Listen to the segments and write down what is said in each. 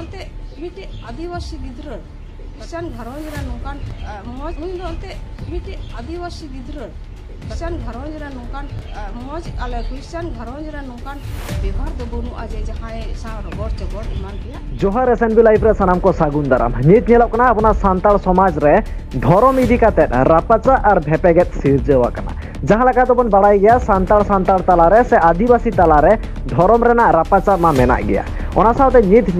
मिटे आदिवासी गिद्रान घरजरा नौकान मज हुईनते मिटे आदिवासी गिद्रान घरजरा नौकान मज आल ख्रिस्टान घरजरा नौकान व्यवहार तो बनू आज रगड़ चगड़ इमान जोहर एस एन लाइफ सामान को सगुन दाराम निजना सानता समाज धरम इदीका रापाचा और भेपेगे सिरजा जहां तो बाड़ा गया सानता सानता तलारे से आदिवासी तलारे धरम रपाचा मेना गया नित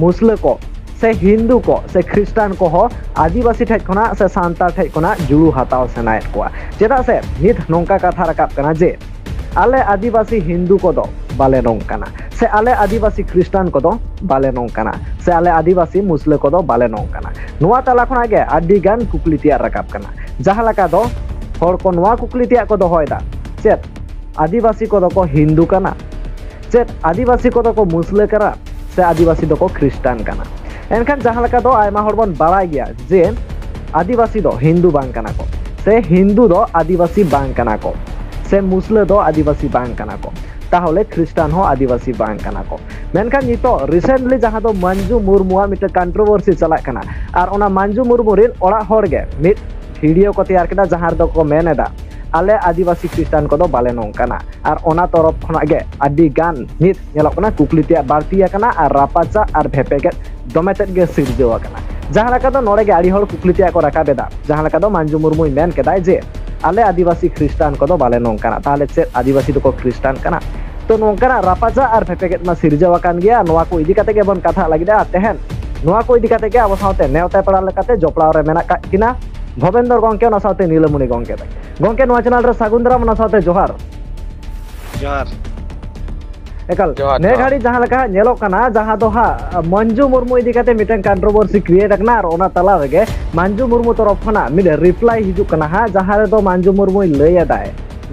मुसल ᱱᱤᱛ से हिंदू को से खिस्टान को हो आदिवासी ठेज खना से सानतार ठेज खना जुड़ू हताव सेनाएद को चेदा से नित नौका कथा रकाब कना जे आले आदिवासी हिंदू को दो बाले नोंकाना से आले आदिवासी खिस्टान को दो बाले नोंकाना से आले आदिवासी मुस्लिम को दो बाले नोंकाना नुआ ताला खना गे आडी गान कुकली तियार रकाब कना जहां लका दो हर को नुआ कुकली तिया को दो होयदा चेत आदिवासी को दो को हिंदू कना ᱪᱮᱫ आदिवासी को ᱠᱚ ᱢᱩᱥᱞᱟᱹ से आदिवासी को ᱫᱚᱠᱚ ᱠᱷᱨᱤᱥᱴᱟᱱ ᱠᱟᱱᱟ ᱮᱱᱠᱷᱟᱱ ᱡᱟᱦᱟᱸ ᱞᱮᱠᱟ ᱫᱚ ᱟᱭᱢᱟ आदिवासी दो हिंदू बांग कना को से हिंदू दो आदिवासी बांग कना को से मुस्लिम दो आदिवासी बांग कना को ताहले ख्रिस्टान हो आदिवासी बांग कना को मेनखान नितो रिसेंटली जहाँ दो मंजू मुर्मुआ मिटे कंट्रोवर्सी चला कना और मंजू मुर्मु रेन मिट वीडियो को तैयार जहाँ जहां दो को मेनेदा ale adiwasi kristian kodo bale nongkana ar arona torop kona ge adi gan nit nyelok kona kukli tiap barti ya kana ar rapaca ar bepe ge dometet ge sir jawa kana jahan laka do norege adi hol kukli tiap kora ka beda jahan laka do je ale adiwasi kristian kodo bale nongkana tale talet set doko kristian kana to nongkana rapaca ar bepe ge ma sir jawa kan gea nuaku idi kate bon kata lagi da tehen Nuaku idikate ge abo saute neote pala lekate joplaore menak kina ભવેન્દર ગોંકે ના સાથે નીલમુની ગોંકે ભાઈ ગોંકે નો channel રે સાગુંદરામ ના સાથે જોહાર જોહાર ᱮᱠᱟᱞ ᱱᱮ ᱜᱷᱟᱲᱤ ᱡᱟᱦᱟᱸ ᱞᱮᱠᱟ ᱧᱮᱞᱚᱜ ᱠᱟᱱᱟ ᱡᱟᱦᱟᱸ ᱫᱚ ᱦᱟᱸᱜ ᱢᱚᱧᱡᱩ ᱢᱩᱨᱢᱩ ᱤᱫᱤ ᱠᱟᱛᱮ ᱢᱤᱫᱴᱟᱝ ᱠᱚᱱᱴᱨᱳᱵᱷᱟᱨᱥᱤ ᱠᱨᱤᱭᱮᱴ ᱟᱠᱟᱱᱟ ᱟᱨ ᱚᱱᱟ ᱛᱟᱞᱟ ᱨᱮᱜᱮ ᱢᱟᱱᱡᱩ ᱢᱩᱨᱢᱩ ᱛᱚᱨᱚᱯ ᱠᱷᱚᱱᱟᱜ ᱢᱤᱫ ᱨᱤᱯᱞᱟᱭ ᱦᱤᱡᱩᱜ ᱠᱟᱱᱟ ᱦᱟᱸᱜ ᱡᱟᱦᱟᱸ ᱨᱮᱫᱚ ᱢᱟᱱᱡᱩ ᱢᱩᱨᱢᱩᱭ ᱞᱟᱹᱭ ᱮᱫᱟᱭ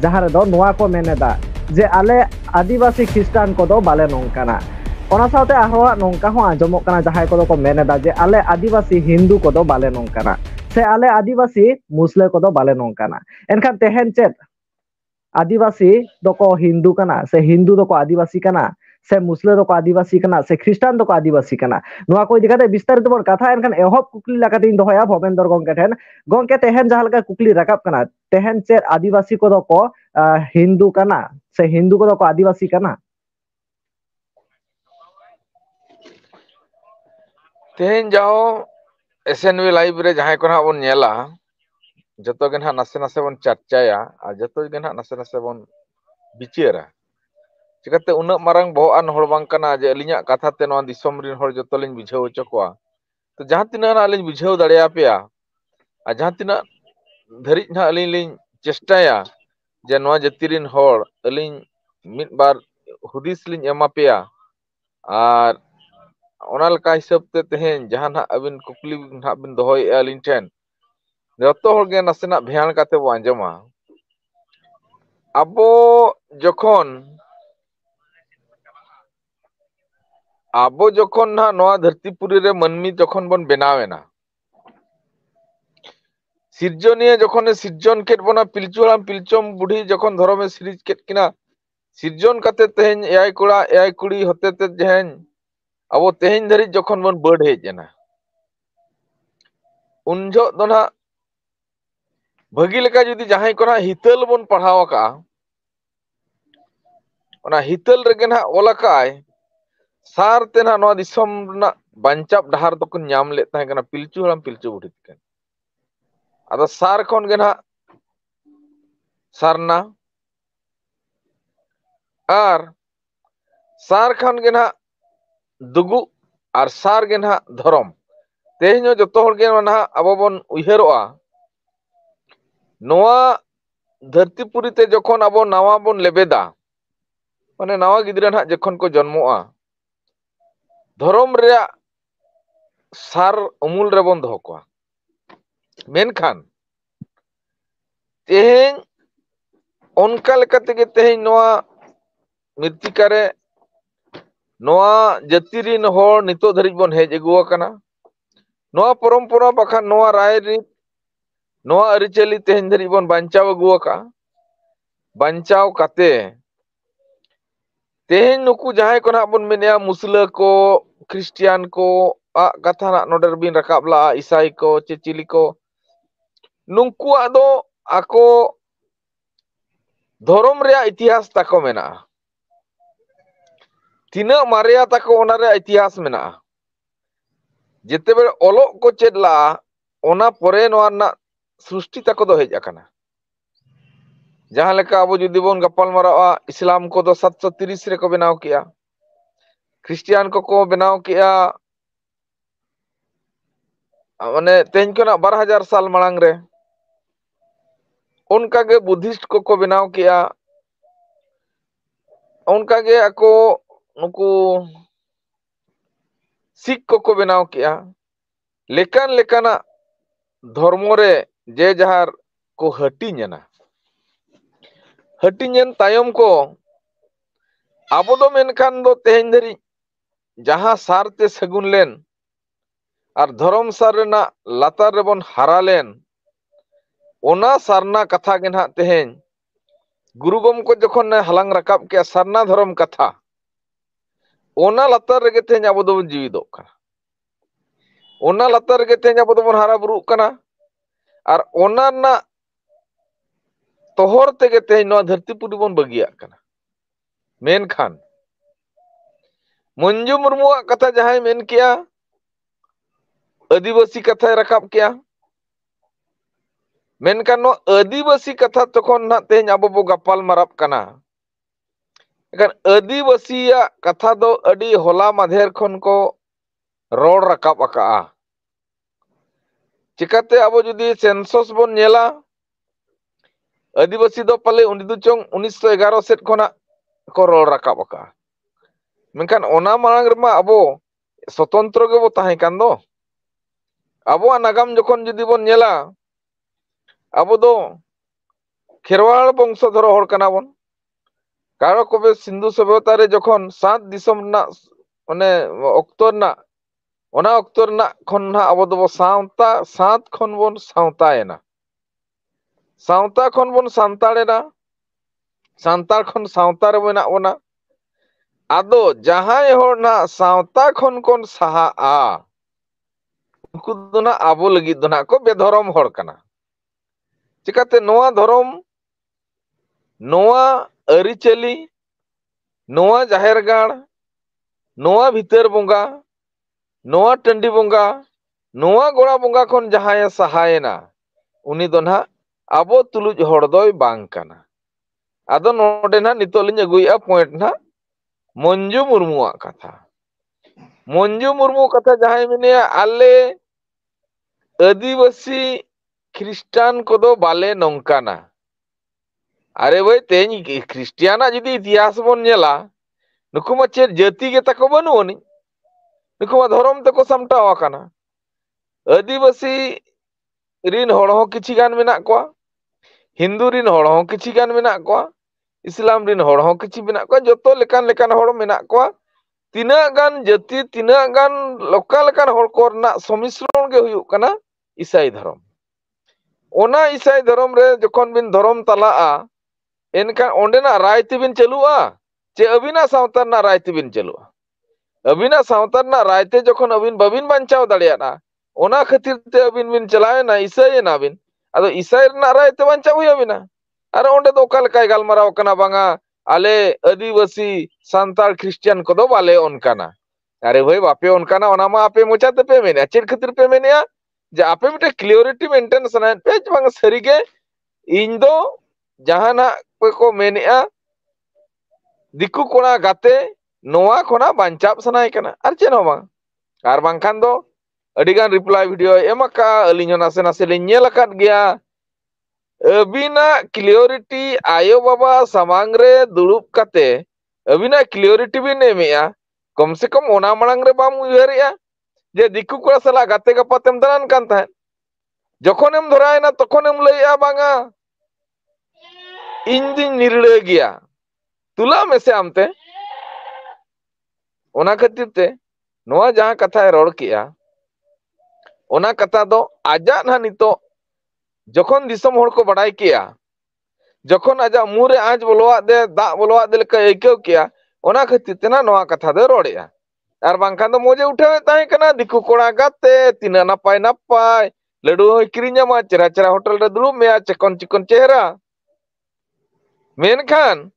ᱡᱟᱦᱟᱸ ᱨᱮᱫᱚ ᱱᱚᱣᱟ ᱠᱚ ᱢᱮᱱᱮᱫᱟ ᱡᱮ ᱟᱞᱮ ᱟᱹᱫᱤᱵᱟᱹᱥᱤ ᱠᱷᱤᱥᱴᱟᱱ ᱠᱚᱫᱚ ᱵᱟᱞᱮ ᱱᱚᱝᱠᱟᱱᱟ ᱚᱱᱟ ᱥᱟᱶᱛᱮ ᱟᱨᱦᱚᱸ ᱱᱚᱝᱠᱟ ᱦᱚᱸ ᱟᱸᱡᱚᱢᱚᱜ ᱠᱟᱱᱟ ᱡᱟᱦᱟᱸᱭ ᱠᱚᱫᱚ ᱠᱚ ᱢᱮᱱᱮᱫᱟ ᱡᱮ ᱟᱞᱮ ᱟᱹᱫᱤᱵᱟᱹᱥᱤ ᱦᱤᱱᱫᱩ ᱠᱚᱫᱚ ᱵᱟᱞᱮ ᱱᱚᱝᱠᱟᱱᱟ ᱥᱮ ᱟᱞᱮ ᱟᱹᱫᱤᱵᱟᱹᱥᱤ ᱢᱩᱥᱞᱟᱹ ᱠᱚᱫᱚ ᱵᱟᱞᱮ ᱱᱚᱝᱠᱟᱱᱟ ᱮᱱᱠᱷᱟᱱ ᱛᱮᱦᱮᱧ ᱪᱮᱫ ᱟᱹᱫᱤᱵᱟᱹᱥᱤ ᱫᱚᱠᱚ ᱦᱤᱱᱫᱩ ᱠᱟᱱᱟ ᱥᱮ ᱦᱤᱱᱫᱩ ᱫᱚᱠᱚ ᱟᱹᱫᱤᱵᱟᱹᱥᱤ ᱠᱟᱱᱟ ᱥᱮ ᱢᱩᱥᱞᱟᱹ ᱫᱚᱠᱚ ᱟᱹᱫᱤᱵᱟᱹᱥᱤ ᱠᱟᱱᱟ ᱥᱮ ᱠᱷᱨᱤᱥᱴᱟᱱ ᱫᱚᱠᱚ ᱟᱹᱫᱤᱵᱟᱹᱥᱤ ᱠᱟᱱᱟ ᱱᱚᱣᱟ ᱠᱚ ᱤᱫᱤ ᱠᱟᱛᱮ ᱵᱤᱥᱛᱟᱨᱤᱛᱚ ᱵᱚᱱ ᱠᱟᱛᱷᱟ ᱮᱱᱠᱷᱟᱱ ᱮᱦᱚᱵ ᱠᱩᱠᱞᱤ ᱞᱮᱠᱟᱛᱮᱧ ᱫᱚᱦᱚᱭᱟ ᱵᱷᱚᱵᱮᱱᱫᱚᱨ ᱜᱚᱝᱠᱮ ᱴᱷᱮᱱ ᱜᱚᱝᱠᱮ ᱛᱮᱦᱮᱧ ᱡᱟᱦᱟᱸ ᱞᱮᱠᱟ ᱠᱩᱠᱞᱤ ᱨᱟᱠᱟᱵ ᱠᱟᱱᱟ ᱛᱮᱦᱮᱧ ᱪᱮᱫ ᱟᱹᱫᱤᱵᱟᱹᱥᱤ ᱠᱚᱫᱚ ᱠᱚ ᱦᱤᱱᱫᱩ ᱠᱟᱱᱟ ᱥᱮ ᱦᱤᱱᱫᱩ ᱠᱚᱫᱚ ᱠᱚ ᱟᱹᱫᱤᱵᱟᱹᱥᱤ ᱠᱟᱱᱟ ᱛᱮᱦᱮᱧ ᱡᱟᱦᱟᱸ SNV live re jahai kona bon nyela joto gen ha nase nase bon ya ar joto gen ha nase nase bon bichera chikate una marang bo an hor bang je alinya katha te noan disom rin hor joto lin bujhe ocho ko to jahan tin na alin bujheu dare apya ar jahan tin dhari na alin ya je noa jetirin hor alin bar hudis lin ᱚᱱᱟ ᱞᱮᱠᱟ ᱦᱤᱥᱟᱹᱵ ᱛᱮ ᱛᱮᱦᱮᱧ ᱡᱟᱦᱟᱸ ᱱᱟᱜ ᱟᱹᱵᱤᱱ ᱠᱩᱠᱞᱤ ᱱᱟᱜ ᱵᱤᱱ ᱫᱚᱦᱚᱭᱮᱜᱼᱟ ᱟᱹᱞᱤᱧ ᱴᱷᱮᱱ ᱡᱚᱛᱚ ᱦᱚᱲ ᱜᱮ ᱱᱟᱥᱮᱱᱟᱜ ᱵᱷᱮᱭᱟᱱ ᱠᱟᱛᱮ ᱵᱚ ᱟᱸᱡᱚᱢᱟ ᱟᱵᱚ ᱡᱚᱠᱷᱚᱱ ᱟᱵᱚ ᱡᱚᱠᱷᱚᱱ ᱱᱟᱜ ᱱᱚᱣᱟ ᱫᱷᱟᱹᱨᱛᱤ ᱯᱩᱨᱤ ᱨᱮ ᱢᱟᱹᱱᱢᱤ ᱡᱚᱠᱷᱚᱱ ᱵᱚᱱ ᱵᱮᱱᱟᱣᱮᱱᱟ ᱥᱤᱨᱡᱚᱱᱤᱭᱟᱹ ᱡᱚᱠᱷᱚᱱᱮ ᱥᱤᱨᱡᱚᱱ ᱠᱮᱫ ᱵᱚᱱᱟ ᱯᱤᱞᱪᱩ ᱦᱟᱲᱟᱢ ᱯᱤᱞᱪᱩ ᱵᱩᱰᱷᱤ ᱡᱚᱠᱷᱚᱱ ᱫᱷᱚᱨᱚᱢᱮ ᱥᱤᱨᱤᱡ ᱠᱮᱫ ᱠᱤᱱᱟ ᱥᱤᱨᱡᱚᱱ ᱠᱟᱛᱮ ᱛᱮᱦᱮᱧ ᱮᱭᱟᱭ ᱠᱚᱲᱟ ᱮᱭᱟᱭ ᱠᱩᱲᱤ ᱦᱚᱛᱮ ᱛᱮ ᱛᱮᱦᱮᱧ अब तेहन धारी जो बन बड़ हजना उन जो ना भगी लेका जुदी जहां को ना हितल बन पढ़ाव का ना हितल रगे ना ओलाकाय सारते ना नवा दिसम ना बंचाप डहार तो को नाम ले ताहे कना पिलचू हड़म पिलचू बुढ़ी तकन अदा सार खन गे ना सारना और सार खन गे ना ᱫᱩᱜᱩ और सारे ना धरम ᱫᱷᱚᱨᱚᱢ जो ना अब ᱦᱚᱲ ᱜᱮ ᱱᱟᱦᱟᱜ ᱟᱵᱚ ᱵᱚᱱ धरती पुरी ते जखन अब नवा बन लेबेदा माने नवा गिदरा ना जखन को जन्मोआ धर्म रे सार उमूल रे बन धोकवा मेनखान तेहें उनका लेका नवा जीत धरी बन हेज अगुना परम्परा बखा राय रीत आरीचाली तेज धरी बन बचाव अगुका बचाव तेहन को मुसल को ख्रिस्टान को आ कथा ना नीन रकाब लगा ईसाई को चे चिली को नुकुआ धरम इतिहास तक मना तीना मारे ताकोरे इतिहास में जिते बड़े अलग को चेदला सृष्टि तक हजार जहां अब जुदी बन गपालमारा इसलाम को सातशो त्रिस बनाव के ख्रिस्टान को बनाव के मान तेज को बार हजार साल मांग रे उनका बुद्धिस्ट को बनाव के उनका सिख को को बनाओ किया लेकिन लेकिन धर्मों जे जहार को हटी जना को अब तो मैंने सारे सगुन लेन और धर्म सारे ना बन हरा लेन ओना सारना कथा के ना तेहें गुरुगम को जखोन ने हलंग के सरना धर्म कथा ᱚᱱᱟ ᱞᱟᱛᱟᱨ ᱨᱮᱜᱮ ᱛᱮᱦᱮᱧ ᱟᱵᱚ ᱫᱚᱵᱚᱱ ᱡᱤᱣᱤᱫᱚᱜ ᱠᱟᱱᱟ ᱚᱱᱟ ᱞᱟᱛᱟᱨ ᱨᱮᱜᱮ ᱛᱮᱦᱮᱧ ᱟᱵᱚ ᱫᱚᱵᱚᱱ ᱦᱟᱨᱟ ᱵᱩᱨᱩᱜ ᱠᱟᱱᱟ ᱟᱨ ᱚᱱᱟ ᱨᱮᱱᱟᱜ ᱛᱚᱦᱚᱨ ᱛᱮᱜᱮ ᱛᱮᱦᱮᱧ ᱱᱚᱣᱟ ᱫᱷᱟᱹᱨᱛᱤ ᱯᱩᱨᱤ ᱵᱚᱱ ᱵᱟᱹᱜᱤᱭᱟᱜ ᱠᱟᱱᱟ ᱢᱮᱱᱠᱷᱟᱱ ᱢᱚᱧᱡᱩ ᱢᱩᱨᱢᱩᱣᱟᱜ ᱠᱟᱛᱷᱟ ᱡᱟᱦᱟᱸᱭ ᱢᱮᱱ ᱠᱮᱜᱼᱟ आदिवासी कथा रखब क्या मेनकान आदिवासी कथा तक ना तेज अब गपाल मारब ᱮᱠᱷᱟᱱ ᱟᱹᱫᱤᱵᱟᱹᱥᱤᱭᱟᱜ ᱠᱟᱛᱷᱟ ᱫᱚ ᱟᱹᱰᱤ ᱦᱚᱞᱟ ᱢᱟᱫᱷᱮᱨ ᱠᱷᱚᱱ ᱠᱚ ᱨᱚᱲ ᱨᱟᱠᱟᱵ ᱟᱠᱟᱜᱼᱟ ᱪᱤᱠᱟᱹᱛᱮ ᱟᱵᱚ ᱡᱩᱫᱤ ᱥᱮᱱᱥᱚᱥ ᱵᱚᱱ ᱧᱮᱞᱟ ᱟᱹᱫᱤᱵᱟᱹᱥᱤ ᱫᱚ ᱯᱟᱞᱮ ᱩᱱᱤ ᱫᱚ ᱪᱚᱝ ᱩᱱᱤᱥᱥᱚ ᱮᱜᱟᱨᱚ ᱥᱮᱫ ᱠᱷᱚᱱᱟᱜ ᱠᱚ ᱨᱚᱲ ᱨᱟᱠᱟᱵ ᱟᱠᱟᱜᱼᱟ ᱢᱮᱱᱠᱷᱟᱱ ᱚᱱᱟ ᱢᱟᱲᱟᱝ ᱨᱮᱢᱟ ᱟᱵᱚ ᱥᱚᱛᱚᱱᱛᱨᱚ ᱜᱮᱵᱚ ᱛᱟᱦᱮᱸ ᱠᱟᱱ ᱫᱚ ᱟᱵᱚᱣᱟᱜ ᱱᱟᱜᱟᱢ ᱡᱚᱠᱷᱚᱱ ᱡᱩᱫᱤ ᱵᱚᱱ ᱧᱮᱞᱟ ᱟᱵᱚ ᱫᱚ ᱠᱷᱮᱨᱣᱟᱲ ᱵᱚᱝᱥᱚ ᱫᱷᱚᱨᱚ ᱦᱚᱲ ᱠᱟᱱᱟ ᱵᱚᱱ ᱠᱟᱨᱚ ᱠᱚᱵᱮ ᱥᱤᱱᱫᱷᱩ ᱥᱚᱵᱷᱚᱛᱟ ᱨᱮ ᱡᱚᱠᱷᱚᱱ ᱥᱟᱛ ᱫᱤᱥᱚᱢ ᱨᱮᱱᱟᱜ ᱚᱱᱮ ᱚᱠᱛᱚ ᱨᱮᱱᱟᱜ ᱚᱱᱟ ᱚᱠᱛᱚ ᱨᱮᱱᱟᱜ ᱠᱷᱚᱱ ᱱᱟᱜ ᱟᱵᱚ ᱫᱚᱵᱚ ᱥᱟᱶᱛᱟ ᱥᱟᱛ ᱠᱷᱚᱱ ᱵᱚᱱ ᱥᱟᱶᱛᱟᱭᱮᱱᱟ ᱥᱟᱶᱛᱟ ᱠᱷᱚᱱ ᱵᱚᱱ ᱥᱟᱱᱛᱟᱲᱮᱱᱟ ᱥᱟᱱᱛᱟᱲ ᱠᱷᱚᱱ ᱥᱟᱶᱛᱟ ᱨᱮ ᱢᱮᱱᱟᱜ ᱵᱚᱱᱟ ᱟᱫᱚ ᱡᱟᱦᱟᱸᱭ ᱦᱚᱲ ᱱᱟᱜ ᱥᱟᱶᱛᱟ ᱠᱷᱚᱱ ᱠᱚ ᱥᱟᱦᱟᱜᱼᱟ ᱩᱱᱠᱩ ᱫᱚ ᱱᱟᱜ ᱟᱵᱚ ᱞᱟᱹᱜᱤᱫ ᱫᱚ ᱱᱟᱜ ᱠᱚ ᱵᱮᱫᱷᱚᱨᱚᱢ ᱦᱚᱲ ᱠᱟᱱᱟ ᱪᱤᱠᱟᱹᱛᱮ ᱱᱚᱣᱟ ᱫᱷᱚᱨᱚᱢ ᱱᱚᱣᱟ ᱟᱹᱨᱤᱪᱟᱹᱞᱤ ᱱᱚᱣᱟ ᱡᱟᱦᱮᱨ ᱜᱟᱲ ᱱᱚᱣᱟ ᱵᱷᱤᱛᱟᱹᱨ ᱵᱚᱸᱜᱟ ᱱᱚᱣᱟ ᱴᱟᱺᱰᱤ ᱵᱚᱸᱜᱟ ᱱᱚᱣᱟ ᱜᱚᱲᱟ ᱵᱚᱸᱜᱟ ᱠᱷᱚᱱ ᱡᱟᱦᱟᱸᱭᱮ ᱥᱟᱦᱟᱭᱮᱱᱟ ᱩᱱᱤ ᱫᱚ ᱱᱟᱦᱟᱜ ᱟᱵᱚ ᱛᱩᱞᱩᱡ ᱦᱚᱲ ᱫᱚᱭ ᱵᱟᱝ ᱠᱟᱱᱟ ᱟᱫᱚ ᱱᱚᱰᱮ ᱱᱟᱦᱟᱜ ᱱᱤᱛᱚᱜ ᱞᱤᱧ ᱟᱹᱜᱩᱭᱮᱜᱼᱟ ᱯᱚᱭᱮᱱᱴ ᱱᱟᱦᱟᱜ ᱢᱚᱧᱡᱩ ᱢᱩᱨᱢᱩᱣᱟᱜ ᱠᱟᱛᱷᱟ ᱢᱚᱧᱡᱩ ᱢᱩᱨᱢᱩ ᱠᱟᱛᱷᱟ ᱡᱟᱦᱟᱸᱭ ᱢᱮᱱᱟᱭᱟ ᱟᱞᱮ ᱟᱹᱫᱤᱵᱟᱹᱥᱤ খ্রিস্টান ᱠᱚᱫᱚ ᱵᱟᱞᱮ ᱱᱚᱝᱠᱟᱱᱟ Are boy teny Kristiana jadi sejarah pun nyela. Nuku macir jati kita kok bunuh ni? Nuku mah dharma itu kok samta awakana? Adi basi rin horoh kici kan minak kwa, Hindu rin horoh kici kan minak kuah? Islam rin horoh kici minak kwa, joto lekan lekan horo minak kwa, Tina kan jati tina kan lokal lekan hor kor na somisron ke huyuk kana? Isai dharma. Ona isai dharma re jokon bin dharma tala a? एनखान राय तबीन चलूगा चे अबान राय तबीन चलूगा अबीना सावतान राय ते जो अबीन बबीन बांचाव दा खातिर ते अबीन been चलावेना ईसाइना अबीन अब ईसाई राय ते बांचाव अबीना अरे ओडे तो गलमारा आले आदिवासी सानताल ख्रिस्टान को बाले तो ओनकाना अरे भाई बापे ओनकाना ओना मा आपे मोचा ते पे मेने चेड खातिर पे मेने जे आपे मिटे क्लियोरिटी मेंटेन सना पेच बांग सरीगे इन दो ᱡᱟᱦᱟᱱᱟᱜ ᱠᱚ ᱢᱮᱱᱮᱜᱼᱟ ᱫᱤᱠᱩ ᱠᱚᱲᱟ ᱜᱟᱛᱮ ᱱᱚᱣᱟ ᱠᱷᱚᱱᱟᱜ ᱵᱟᱧᱪᱟᱣ ᱥᱟᱱᱟᱭ ᱠᱟᱱᱟ ᱟᱨ ᱪᱮᱫ ᱦᱚᱸ ᱵᱟᱝ ᱟᱨ ᱵᱟᱝᱠᱷᱟᱱ ᱫᱚ ᱟᱹᱰᱤᱜᱟᱱ ᱨᱤᱯᱞᱟᱭ ᱵᱷᱤᱰᱤᱭᱳᱭ ᱮᱢ ᱟᱠᱟᱜᱼᱟ ᱟᱹᱞᱤᱧ ᱦᱚᱸ ᱱᱟᱥᱮ ᱱᱟᱥᱮ ᱞᱤᱧ ᱧᱮᱞ ᱟᱠᱟᱫ ᱜᱮᱭᱟ अबीना क्लियोरिटी आयो बाबा सामांग रे दुड़ुब कते अबीना क्लियोरिटी भी नेमेया कम से कम ओना मांग रे बाम उहरिया जे दिकु कोड़ा सला गाते गपातेम दरान कान तहन जखोनेम धरायना तखोनेम लैया बांगा इंजिन निर्णय गया तुला में से आमते ओना जहां कथा रोड किया ओना कथा दो तो आजा ना नी तो जखन दिसम होड़ को बड़ाई किया जखन आजा मुरे आज बोलवा दे दा बोलवा दिल का एक किया ओना खातिर ते ना कथा दे रोड़िया आर बांखा तो मोजे उठावे ताई कना दिखु कोड़ा गाते तिना ना पाए ना पाए लड़ू क्रीन जमा चरा चरा होटल रे दुलू मिया चकन चिकन चेहरा ᱢᱮᱱᱠᱷᱟᱱ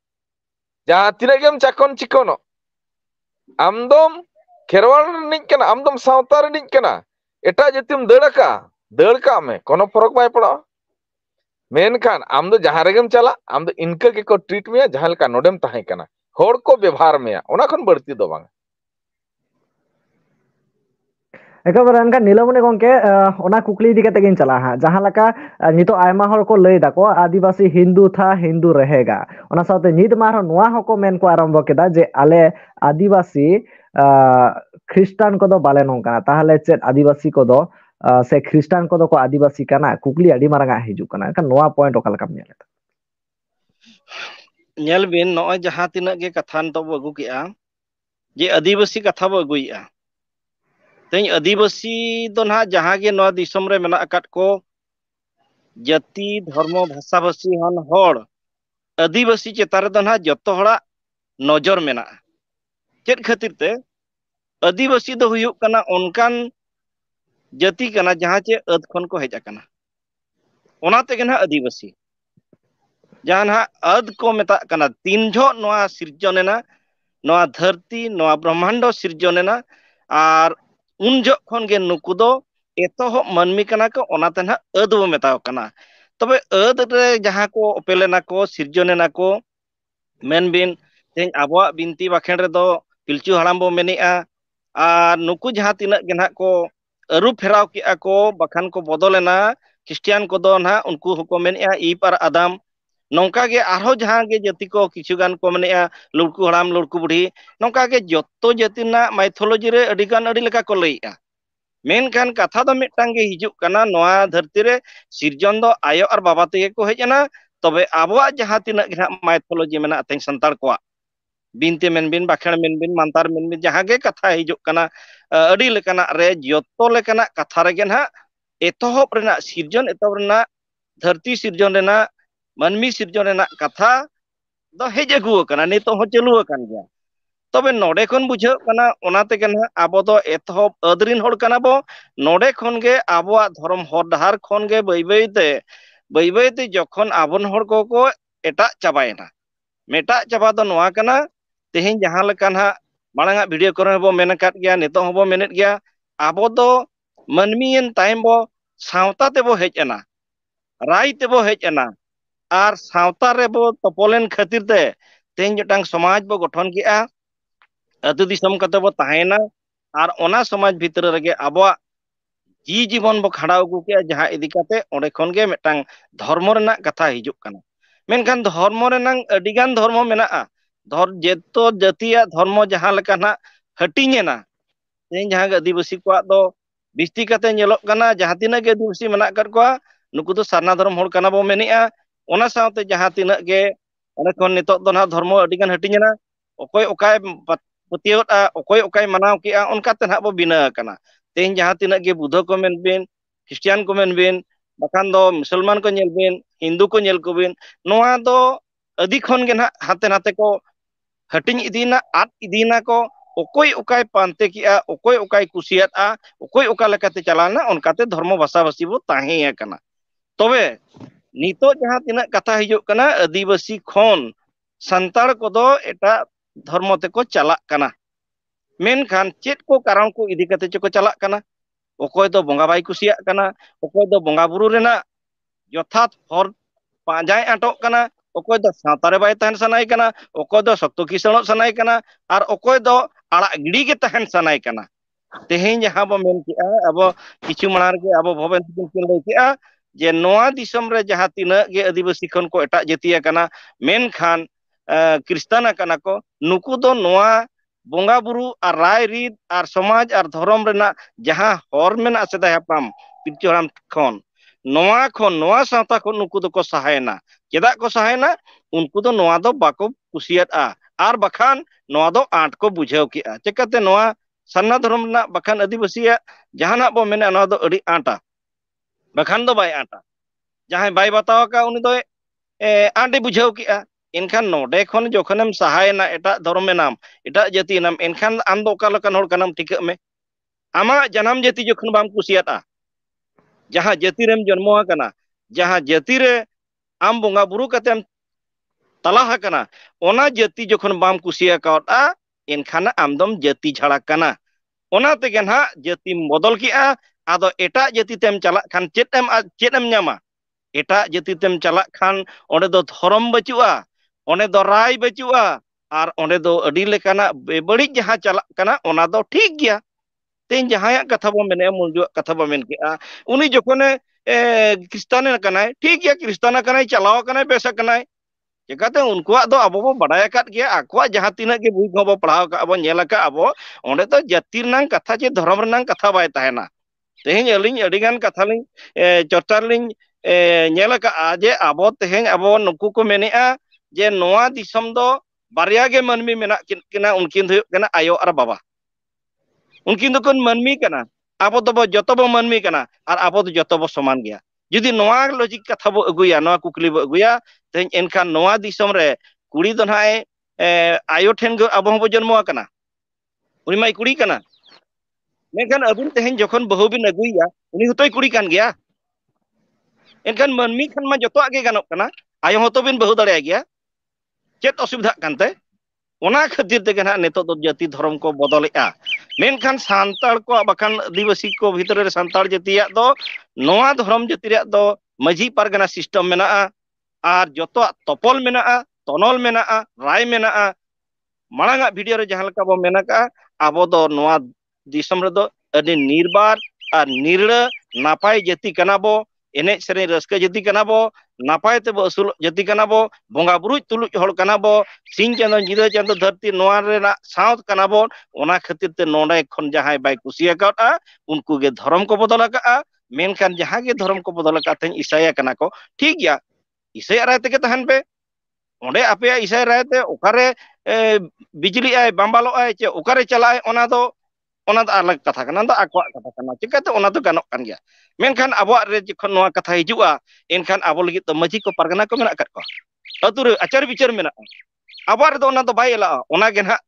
ᱡᱟᱦᱟᱸ ᱛᱤᱱᱟᱹᱜ ᱜᱮᱢ ᱪᱟᱠᱚᱱ ᱪᱤᱠᱚᱱᱚᱜ ᱟᱢ ᱫᱚᱢ ᱠᱷᱮᱨᱣᱟᱲ ᱨᱤᱱᱤᱡ ᱠᱟᱱᱟ ᱟᱢ ᱫᱚᱢ ᱥᱟᱶᱛᱟ ᱨᱤᱱᱤᱡ ᱠᱟᱱᱟ ᱮᱴᱟᱜ ᱡᱟᱹᱛᱤᱢ ᱫᱟᱹᱲ ᱟᱠᱟᱜᱼᱟ ᱫᱟᱹᱲ ᱠᱟᱜ ᱢᱮ ᱠᱳᱱᱳ ᱯᱷᱚᱨᱚᱠ ᱵᱟᱭ ᱯᱟᱲᱟᱜᱼᱟ ᱢᱮᱱᱠᱷᱟᱱ ᱟᱢ ᱫᱚ ᱡᱟᱦᱟᱸ ᱨᱮᱜᱮᱢ ᱪᱟᱞᱟᱜ ᱟᱢ ᱫᱚ ᱤᱱᱠᱟᱹ ᱜᱮᱠᱚ ᱴᱨᱤᱴ ᱢᱮᱭᱟ ᱡᱟᱦᱟᱸ ᱞᱮᱠᱟ ᱱᱚᱰᱮᱢ ᱛᱟᱦᱮᱸ ᱠᱟᱱᱟ ᱦᱚᱲ ᱠᱚ ᱵᱮᱵᱷᱟᱨ ᱢᱮᱭᱟ ᱚᱱᱟ ᱠᱷᱚᱱ ᱵᱟᱹᱲᱛᱤ ᱫᱚ ᱵᱟᱝ एकबार अनका निलमने गोंके ओना कुकली दिके तगिन चला हा जहां लका नितो आयमा हर को लई दाको आदिवासी हिंदू था हिंदू रहेगा ओना साथे नीत मार नुआ हको मेन को आरंभ केदा जे आले आदिवासी ख्रिस्टान को दो बाले नका ताहाले चे आदिवासी को दो से ख्रिस्टान को दो को आदिवासी कना कुकली आडी मारंगा हिजु कना का नुआ पॉइंट ओकल कम नेले नेल बिन नय जहां तिनक के कथान तो बगु किया जे आदिवासी कथा बगुइया ᱛᱮᱧ ᱟᱹᱫᱤᱵᱟᱹᱥᱤ ᱫᱚ ᱱᱟᱦᱟᱜ ᱡᱟᱦᱟᱸ ᱜᱮ ᱱᱚᱣᱟ ᱫᱤᱥᱚᱢ ᱨᱮ ᱢᱮᱱᱟᱜ ᱟᱠᱟᱫ ᱠᱚ ᱡᱟᱹᱛᱤ ᱫᱷᱚᱨᱢᱚ ᱵᱷᱟᱥᱟ ᱵᱷᱟᱥᱤ ᱦᱟᱱ ᱦᱚᱲ ᱟᱹᱫᱤᱵᱟᱹᱥᱤ ᱪᱮᱛᱟᱱ ᱨᱮᱫᱚ ᱱᱟᱦᱟᱜ ᱡᱚᱛᱚ ᱦᱚᱲᱟᱜ ᱱᱚᱡᱚᱨ ᱢᱮᱱᱟᱜᱼᱟ ᱪᱮᱫ ᱠᱷᱟᱹᱛᱤᱨ ᱛᱮ ᱟᱹᱫᱤᱵᱟᱹᱥᱤ ᱫᱚ ᱦᱩᱭᱩᱜ ᱠᱟᱱᱟ ᱚᱱᱠᱟᱱ ᱡᱟᱹᱛᱤ ᱠᱟᱱᱟ ᱡᱟᱦᱟᱸ ᱪᱮ ᱟᱹᱫ ᱠᱷᱚᱱ ᱠᱚ ᱦᱮᱡ ᱟᱠᱟᱱᱟ ᱚᱱᱟ ᱛᱮᱜᱮ ᱱᱟᱦᱟᱜ ᱟᱹᱫᱤᱵᱟᱹᱥᱤ ᱡᱟᱦᱟᱸ ᱱᱟᱦᱟᱜ ᱟᱹᱫ ᱠᱚ ᱢᱮᱛᱟᱜ ᱠᱟᱱᱟ ᱛᱤᱱ ᱡᱚᱦᱚᱜ ᱱᱚᱣᱟ ᱥᱤᱨᱡᱚᱱ ᱮᱱᱟ ᱱᱚᱣᱟ ᱫᱷᱟᱹᱨᱛᱤ ᱱᱚᱣᱟ ᱵᱨᱚᱦᱽᱢᱟᱱᱰ ᱥᱤᱨᱡᱚᱱ ᱮᱱᱟ ᱟᱨ उन जो खन के नुकु दो एतोह कना को ना अद बो मेताओ कना अद रे को ओपेलेना को सिरजनेना को मेन बीन तेन आबवा बिनती बाखेन दो पिलचू हड़ाम बो मेनेआ आ नुकु जहां के ना को अरु फेराव को बखान को बदलना क्रिश्चियन को दो ना उनको हुको मेनेआ ई पर आदम नौका के आरो जहाँ के जाति को किछु को मने लुड़कू हड़ाम लुड़कू बुढ़ी नौका जो जत्तो जाति ना माइथोलॉजी रे अडी अडी लेका को लैया मेनखान कथा दो मिटांग के नोआ धरती रे सिरजन दो आयो और बाबा ते को हेजना तबे आबवा जहाँ तिना के माइथोलॉजी मेना अतें संतार को बिनते मेन बिन बाखेण मेन बिन मानतार मेन बिन जहाँ कथा हिजुक कना अडी लेकाना रे जत्तो लेकाना कथा रे ना एतोहब रेना सिरजन एतोहब रेना धरती सिरजन रेना मानमि सिरजन कथा दो हज अगुना नित चलूक तब तो ना खन अब एतहब अदरिन नोड़े खन अब धर्म हर डहार खन गे बै बैते बै बैते जख अब को एट चाबाना मेटा चाबा तो ना तेहन जहां मांगा भिडियो को मेन गया नित मेन गया अब मानमियन तब सावता हजना रई हजना आर सावता रे बो तपोलेन खातिर ते तेन समाज बो गठन किया अतु दिसम कते बो ताहेना आर ओना समाज भितर रेगे आबा जी जीवन बो खाडाउ को के जहा इदिकाते ओडे खन गे मेटांग धर्म रेना कथा हिजुक कना मेनखान धर्म रेनांग अडिगान धर्म मेना आ धर जेतो जतिया धर्म जहा लकना हटिंगेना तेन जहा आदिवासी को दो बिस्ती कते नेलो कना जहा तिना के आदिवासी मना कर को नुकु सरना धर्म होड़ कना बो मेनिया ᱚᱱᱟ ᱥᱟᱶᱛᱮ ᱡᱟᱦᱟᱸ ᱛᱤᱱᱟᱹᱜ ᱜᱮ ᱚᱸᱰᱮ ᱠᱷᱚᱱ ᱱᱤᱛᱚᱜ ᱫᱚ ᱱᱟᱦᱟᱜ ᱫᱷᱚᱨᱢᱚ ᱟᱹᱰᱤᱜᱟᱱ ᱦᱟᱹᱴᱤᱧᱮᱱᱟ ᱚᱠᱚᱭ ᱚᱠᱟᱭ ᱯᱟᱹᱛᱭᱟᱹᱣᱟᱜᱼᱟ ᱚᱠᱚᱭ ᱚᱠᱟᱭ ᱢᱟᱱᱟᱣ ᱠᱮᱜᱼᱟ ᱚᱱᱠᱟᱛᱮ ᱱᱟᱦᱟᱜ ᱵᱚ ᱵᱤᱱᱟᱹ ᱟᱠᱟᱱᱟ ᱛᱮᱦᱮᱧ ᱡᱟᱦᱟᱸ ᱛᱤᱱᱟᱹᱜ ᱜᱮ ᱵᱩᱫᱷᱟᱹ ᱠᱚ ᱢᱮᱱ ᱵᱤᱱ ᱠᱷᱨᱤᱥᱴᱟᱱ ᱠᱚ ᱢᱮᱱ ᱵᱤᱱ ᱵᱟᱠᱷᱟᱱ ᱫᱚ ᱢᱩᱥᱞᱢᱟᱱ ᱠᱚ ᱧᱮᱞ ᱵᱤᱱ ᱦᱤᱱᱫᱩ ᱠᱚ ᱧᱮᱞ ᱠᱚᱵᱤᱱ ᱱᱚᱣᱟ ᱫᱚ ᱟᱹᱫᱤ ᱠᱷᱚᱱ ᱜᱮ ᱱᱟᱦᱟᱜ ᱦᱟᱱᱛᱮ ᱱᱟᱛᱮ ᱠᱚ ᱦᱟᱹᱴᱤᱧ ᱤᱫᱤᱭᱮᱱᱟ ᱟᱫ ᱤᱫᱤᱭᱮᱱᱟ ᱠᱚ ᱚᱠᱚᱭ ᱚᱠᱟᱭ ᱯᱟᱱᱛᱮ ᱠᱮᱜᱼᱟ ᱚᱠᱚᱭ ᱚᱠᱟᱭ ᱠᱩᱥᱤᱭᱟᱜᱼᱟ ᱚᱠᱚᱭ ᱚᱠᱟ ᱞᱮᱠᱟᱛᱮ ᱪᱟᱞᱟᱣᱱᱟ ᱚᱱᱠᱟᱛᱮ ᱫᱷᱚᱨᱢᱚ ᱵᱟᱥᱟ ᱵᱟᱥᱤ ᱵᱚ ᱛᱟᱦᱮᱸ ᱟᱠᱟᱱᱟ ᱛᱚᱵᱮ Nito jahat tina kata hijuk kana adibasi khon santar kodo eta dharma teko calak kana. Men kan cet ko karang ko idi kata cok calak kana. Okoy do bunga bayi kusia kana. Okoy do bunga buru rena. Yothat hor panjai antok kana. Okoy do santar bayi tahan sanai kana. Okoy do sabtu kisano sanai kana. Ar okoy do ala gidi ke tahan sanai kana. Tehin jahabo men kia abo kicu menarik abo bobo yang kicu menarik kia. जे रे जहाँ तीनागे आदिवासी को एटा जतीकाना मेनखान क्रिस्टाना को नुकु दो नोआ बंगा बुरु are राय रीत are समाज आर धर्म रेना जहाँ हर मेना सेदा हपाम पिचोराम खन नोआ खन नोआ साता को नुकु दो को सहायना केदा को सहायना उनकु दो नोआ दो बाको कुसियत आ आर बखान नोआ दो आंट को बुझाव किया चेकते नोआ सन्ना धर्म ना बखान आदिवासी जहाँ ना बो मेना नोआ दो अड़ी आंटा ᱵᱟᱠᱷᱟᱱ ᱫᱚ ᱵᱟᱭ ᱟᱸᱴᱟ ᱡᱟᱦᱟᱸᱭ ᱵᱟᱭ ᱵᱟᱛᱟᱣ ᱟᱠᱟᱫ ᱩᱱᱤ ᱫᱚᱭ ᱟᱸᱴᱮ ᱵᱩᱡᱷᱟᱹᱣ ᱠᱮᱜᱼᱟ ᱮᱱᱠᱷᱟᱱ ᱱᱚᱰᱮ ᱠᱷᱚᱱ ᱡᱚᱠᱷᱚᱱᱮᱢ ᱥᱟᱦᱟᱭᱮᱱᱟ ᱮᱴᱟᱜ ᱫᱷᱚᱨᱚᱢᱮᱱᱟᱢ ᱮᱴᱟᱜ ᱡᱟᱹᱛᱤᱭᱮᱱᱟᱢ ᱮᱱᱠᱷᱟᱱ ᱟᱢ ᱫᱚ ᱚᱠᱟ ᱞᱮᱠᱟᱱ ᱦᱚᱲ ᱠᱟᱱᱟᱢ ᱴᱷᱤᱠᱟᱹᱜ ᱢᱮ ᱟᱢᱟᱜ ᱡᱟᱱᱟᱢ ᱡᱟᱹᱛᱤ ᱡᱚᱠᱷᱚᱱ ᱵᱟᱢ ᱠᱩᱥᱤᱭᱟᱜᱼᱟ ᱡᱟᱦᱟᱸ ᱡᱟᱹᱛᱤ ᱨᱮᱢ ᱡᱚᱱᱢᱚ ᱟᱠᱟᱱᱟ ᱡᱟᱦᱟᱸ ᱡᱟᱹᱛᱤ ᱨᱮ ᱟᱢ ᱵᱚᱸᱜᱟ ᱵᱩᱨᱩ ᱠᱟᱛᱮᱢ ᱛᱟᱞᱟ ᱟᱠᱟᱱᱟ ᱚᱱᱟ ᱡᱟᱹᱛᱤ ᱡᱚᱠᱷᱚᱱ ᱵᱟᱢ ᱠᱩᱥᱤᱭᱟᱠᱟᱣᱫᱟ ᱮᱱᱠᱷᱟᱱ ᱟᱢ ᱫᱚᱢ ᱡᱟᱹᱛᱤ ᱡᱷᱟᱲᱟ ᱠᱟᱱᱟ ᱚᱱᱟ ᱛᱮᱜᱮ ᱱᱟᱦᱟᱜ ᱡᱟᱹᱛᱤᱢ ᱵᱚᱫᱚᱞ ᱠᱮᱜᱼᱟ ᱟᱫᱚ ᱮᱴᱟᱜ ᱡᱟᱹᱛᱤ ᱛᱮᱢ ᱪᱟᱞᱟᱜ ᱠᱷᱟᱱ ᱪᱮᱫ ᱮᱢ ᱪᱮᱫ ᱮᱢ ᱧᱟᱢᱟ ᱮᱴᱟᱜ ᱡᱟᱹᱛᱤ ᱛᱮᱢ ᱪᱟᱞᱟᱜ ᱠᱷᱟᱱ ᱚᱸᱰᱮ ᱫᱚ ᱫᱷᱚᱨᱚᱢ ᱵᱟᱹᱪᱩᱜᱼᱟ ᱚᱸᱰᱮ ᱫᱚ ᱨᱟᱭ ᱵᱟᱹᱪᱩᱜᱼᱟ ᱟᱨ ᱚᱸᱰᱮ ᱫᱚ ᱟᱹᱰᱤ ᱞᱮᱠᱟᱱᱟᱜ ᱵᱮᱵᱟᱹᱲᱤᱡ ᱡᱟᱦᱟᱸ ᱪᱟᱞᱟᱜ ᱠᱟᱱᱟ ᱚᱱᱟ ᱫᱚ ᱴᱷᱤᱠ ᱜᱮᱭᱟ ᱛᱮᱦᱮᱧ ᱡᱟᱦᱟᱸᱭᱟᱜ ᱠᱟᱛᱷᱟ ᱵᱚ ᱢᱮᱱᱮᱜᱼᱟ ᱢᱩᱨᱡᱩᱣᱟᱜ ᱠᱟᱛᱷᱟ ᱵᱚ ᱢᱮᱱ ᱠᱮᱜᱼᱟ ᱩᱱᱤ ᱡᱚᱠᱷᱚᱱᱮ ᱠᱨᱤᱥᱛᱟᱱ ᱠᱟᱱᱟᱭ ᱴᱷᱤᱠ ᱜᱮᱭᱟ ᱠᱨᱤᱥᱛᱟᱱ ᱠᱟᱱᱟᱭ ᱪᱟᱞᱟᱣ ᱠᱟᱱᱟᱭ ᱵᱮᱥ ᱠᱟᱱᱟᱭ ᱪᱮᱠᱟᱛᱮ ᱩᱱᱠᱩᱣᱟᱜ ᱫᱚ ᱟᱵᱚ ᱵᱚ ᱵᱟᱰᱟᱭ ᱟᱠᱟᱫ ᱜᱮᱭᱟ ᱟᱠᱚᱣᱟᱜ ᱡᱟᱦᱟᱸ ᱛᱤᱱᱟᱹᱜ ᱜᱮ ᱵᱩᱡᱽ ᱦᱚᱸᱵᱚ ᱯᱟᱲᱦᱟᱣ ᱟᱠᱟᱫ ᱵᱚ ᱧᱮᱞ ᱟᱠᱟᱫ ᱟᱵᱚ ᱚᱸᱰᱮ ᱫᱚ ᱡᱟᱹᱛᱤ ᱨᱮᱱᱟᱝ ᱠᱟᱛᱷᱟ ᱪᱮ ᱫᱷᱚᱨᱚᱢ ᱨᱮᱱᱟᱝ ᱠᱟᱛᱷᱟ ᱵᱟᱭ ᱛᱟᱦᱮᱱᱟ tehen eling eling jota ya ling chotarling nyelaka aje abo tehen abo nuku ko menea je noa disom do baria ge manmi mena kina unkin do kena ayo ar baba unkin do kon manmi kana abo do bo joto bo manmi kana ar abo to joto bo soman gya jadi noa logik kata bo aguya noa kukli bo aguya tehen enkan noa disom re kuri do nae e, ayo go abo bo jen moa kena Uri mai kuri kana, मेखान अब तेन जो बहुबी अगुया उन कुड़ी कान गया एनखान मानमी खान जो गान आयो हतो बिन बहु दड़े गया चेत असुविधाते खातिर तक हाँ नित जाति धर्म को बदल मेखान सानताल को बाखान आदिवासी को भितर सानताल जाति धर्म जाति माझी पारगाना सिसटम मे जो तपल मे तनल मे रहा माड़ा भिडियो जहां बो मना अब दिसम रे दो और निर्णय नापाय जाति बो एने सेरे रस्के जाति कना बो नापाय ते बो असूल जाति बो बोंगा बुरु तुलुच होड़ बो सिंह चंद जिदे चंद धरती नोआ रेना साउथ कना बो ओना खातिर ते नोंडे खन जहाय बाय कुसिया काटा उनको गे धर्म को बदल का मेनखान जहां गे धर्म को बदल का तें ईसाया कना को ठीक या ईसाया राय ते तहन पे ओंडे आपे ईसाया राय ते ओकारे बिजली आए बांबालो आए चे ओकारे चलाए ओना दो ᱚᱱᱟ ᱫᱚ ᱟᱞᱟᱜ ᱠᱟᱛᱷᱟ ᱠᱟᱱᱟ ᱫᱚ ᱟᱠᱚᱣᱟᱜ ᱠᱟᱛᱷᱟ ᱠᱟᱱᱟ ᱪᱤᱠᱟᱹᱛᱮ ᱚᱱᱟ ᱫᱚ ᱜᱟᱱᱚᱜ ᱠᱟᱱ ᱜᱮᱭᱟ ᱢᱮᱱᱠᱷᱟᱱ ᱟᱵᱚᱣᱟᱜ ᱨᱮ ᱡᱚᱠᱷᱚᱱ ᱱᱚᱣᱟ ᱠᱟᱛᱷᱟ ᱦᱤᱡᱩᱜᱼᱟ ᱮᱱᱠᱷᱟᱱ ᱟᱵᱚ ᱞᱟᱹᱜᱤᱫ ᱫᱚ ᱢᱟᱺᱡᱷᱤ ᱠᱚ ᱯᱟᱨᱜᱟᱱᱟ ᱠᱚ ᱢᱮᱱᱟᱜ ᱟᱠᱟᱫ ᱠᱚᱣᱟ ᱟᱹᱛᱩ ᱨᱮ ᱟᱪᱟᱨ ᱵᱤᱪᱟᱹᱨ ᱢᱮᱱᱟᱜᱼᱟ ᱟᱵᱚᱣᱟᱜ ᱨᱮᱫᱚ ᱚᱱᱟ ᱫᱚ ᱵᱟᱭ ᱮᱞᱟᱜᱼᱟ ᱚᱱᱟᱜᱮ ᱱᱟᱦᱟᱜ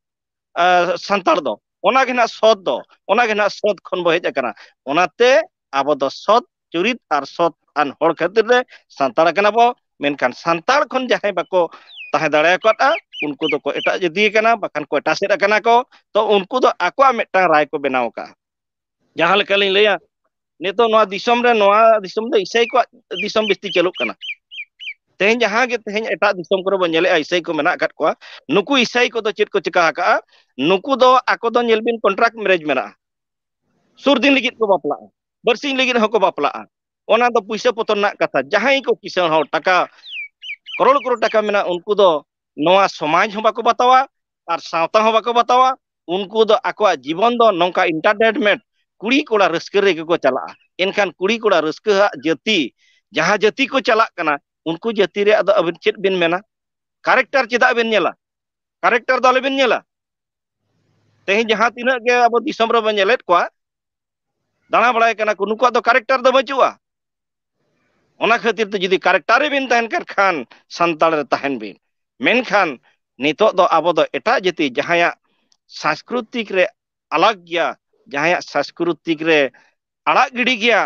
ᱥᱟᱱᱛᱟᱲ ᱫᱚ ᱚᱱᱟᱜᱮ ᱱᱟᱦᱟᱜ ᱥᱚᱛ ᱫᱚ ᱚᱱᱟᱜᱮ ᱱᱟᱦᱟᱜ ᱥᱚᱛ ᱠᱷᱚᱱ ᱵᱚ ᱦᱮᱡ ᱟᱠᱟᱱᱟ ᱚᱱᱟᱛᱮ ᱟᱵᱚ ᱫᱚ ᱥᱚᱛ ᱪᱩᱨᱤᱛ ᱟᱨ ᱥᱚᱛ ᱟᱱ ᱦᱚᱲ ᱠᱷᱟᱹᱛᱤᱨ ᱨᱮ ᱥᱟᱱᱛᱟᱲ ᱠᱟᱱᱟ ᱵᱚ ᱢᱮᱱᱠᱷᱟᱱ ᱥᱟᱱᱛᱟᱲ ᱠᱷᱚᱱ ᱡᱟᱦᱟᱸᱭ ᱵᱟᱠᱚ ᱛᱟᱦᱮᱸ ᱫᱟᱲᱮᱭᱟᱠᱚᱣᱟ ᱩᱱᱠᱩ ᱫᱚᱠᱚ ᱮᱴᱟᱜ ᱡᱟᱹᱛᱤ ᱠᱟᱱᱟ ᱵᱟᱠᱷᱟᱱ ᱠᱚ ᱮᱴᱟᱜ ᱥᱮᱫ ᱠᱟᱱᱟ ᱠᱚ ᱛᱚ ᱩᱱᱠᱩ ᱫᱚ ᱟᱠᱚᱣᱟᱜ ᱢᱤᱫᱴᱟᱝ ᱨᱟᱭ ᱠᱚ ᱵᱮᱱᱟᱣ ᱠᱟᱜᱼᱟ ᱡᱟᱦᱟᱸ ᱞᱮᱠᱟ ᱞᱤᱧ ᱞᱟᱹᱭᱟ ᱱᱤᱛᱚᱜ ᱱᱚᱣᱟ ᱫᱤᱥᱚᱢ ᱨᱮ ᱱᱚᱣᱟ ᱫᱤᱥᱚᱢ ᱫᱚ ᱤᱥᱟᱹᱭ ᱠᱚᱣᱟᱜ ᱫᱤᱥᱚᱢ ᱵᱤᱥᱛᱤ ᱪᱟᱹᱞᱩᱜ ᱠᱟᱱᱟ ᱛᱮᱦᱮᱧ ᱡᱟᱦᱟᱸ ᱜᱮ ᱛᱮᱦᱮᱧ ᱮᱴᱟᱜ ᱫᱤᱥᱚᱢ ᱠᱚᱨᱮ ᱵᱚᱱ ᱧᱮᱞᱮᱜᱼᱟ ᱤᱥᱟᱹᱭ ᱠᱚ ᱢᱮᱱᱟᱜ ᱟᱠᱟᱫ ᱠᱚᱣᱟ ᱱᱩᱠᱩ ᱤᱥᱟᱹᱭ ᱠᱚᱫᱚ ᱪᱮᱫ ᱠᱚ ᱪᱤᱠᱟ ᱟᱠᱟᱜᱼᱟ ᱱᱩᱠᱩ ᱫᱚ ᱟᱠᱚ ᱫᱚ ᱧᱮᱞ ᱵᱤᱱ ᱠᱚᱱᱴᱨᱟᱠᱴ ᱢᱮᱨᱮᱡᱽ ᱢᱮᱱᱟᱜᱼᱟ ᱥᱩᱨ ᱫᱤᱱ ᱞᱟᱹᱜᱤᱫ ᱠᱚ ᱵᱟᱯᱞᱟᱜᱼᱟ ᱵᱟᱨᱥᱤᱧ ᱞᱟᱹᱜᱤᱫ ᱦᱚᱸᱠᱚ ᱵᱟᱯᱞᱟᱜᱼᱟ ᱚᱱᱟ ᱫᱚ ᱯᱩᱭᱥᱟᱹ ᱯᱚᱛᱚᱱ ᱨᱮᱱᱟᱜ ᱠᱟᱛᱷᱟ ᱡᱟᱦᱟᱸᱭ ᱠᱚ ᱠᱤᱥᱟᱹᱬ ᱦᱚᱲ ᱴᱟᱠᱟ korol korol tak kami na unku do noa somai jomba ko batawa ar sauta jomba ko batawa unku do aku a jibon nongka internet met kuri kula reskere ke ko cala a kuri kula reske ha jati jaha jati ko cala kana unku jati re ada abin chit bin mena karakter chit abin nyela karakter dole bin nyela teh jaha tina ge abo disomro banyelet ko a dana bala kana kunu ko do karakter do bacua ᱚᱱᱟ ᱠᱷᱟᱹᱛᱤᱨ ᱛᱮ ᱡᱩᱫᱤ ᱠᱟᱨᱮᱠᱴᱟᱨ ᱵᱤᱱ ᱛᱟᱦᱮᱱ ᱠᱷᱟᱱ ᱥᱟᱱᱛᱟᱲ ᱨᱮ ᱛᱟᱦᱮᱱ ᱵᱤᱱ ᱢᱮᱱᱠᱷᱟᱱ ᱱᱤᱛᱚᱜ ᱫᱚ ᱟᱵᱚ ᱫᱚ ᱮᱴᱟᱜ ᱡᱟᱹᱛᱤ ᱡᱟᱦᱟᱸᱭᱟᱜ ᱥᱟᱝᱥᱠᱨᱤᱛᱤᱠ ᱨᱮ ᱟᱞᱟᱜ ᱜᱮᱭᱟ ᱡᱟᱦᱟᱸᱭᱟᱜ ᱥᱟᱝᱥᱠᱨᱤᱛᱤᱠ ᱨᱮ ᱟᱲᱟᱜ ᱜᱤᱰᱤ ᱜᱮᱭᱟ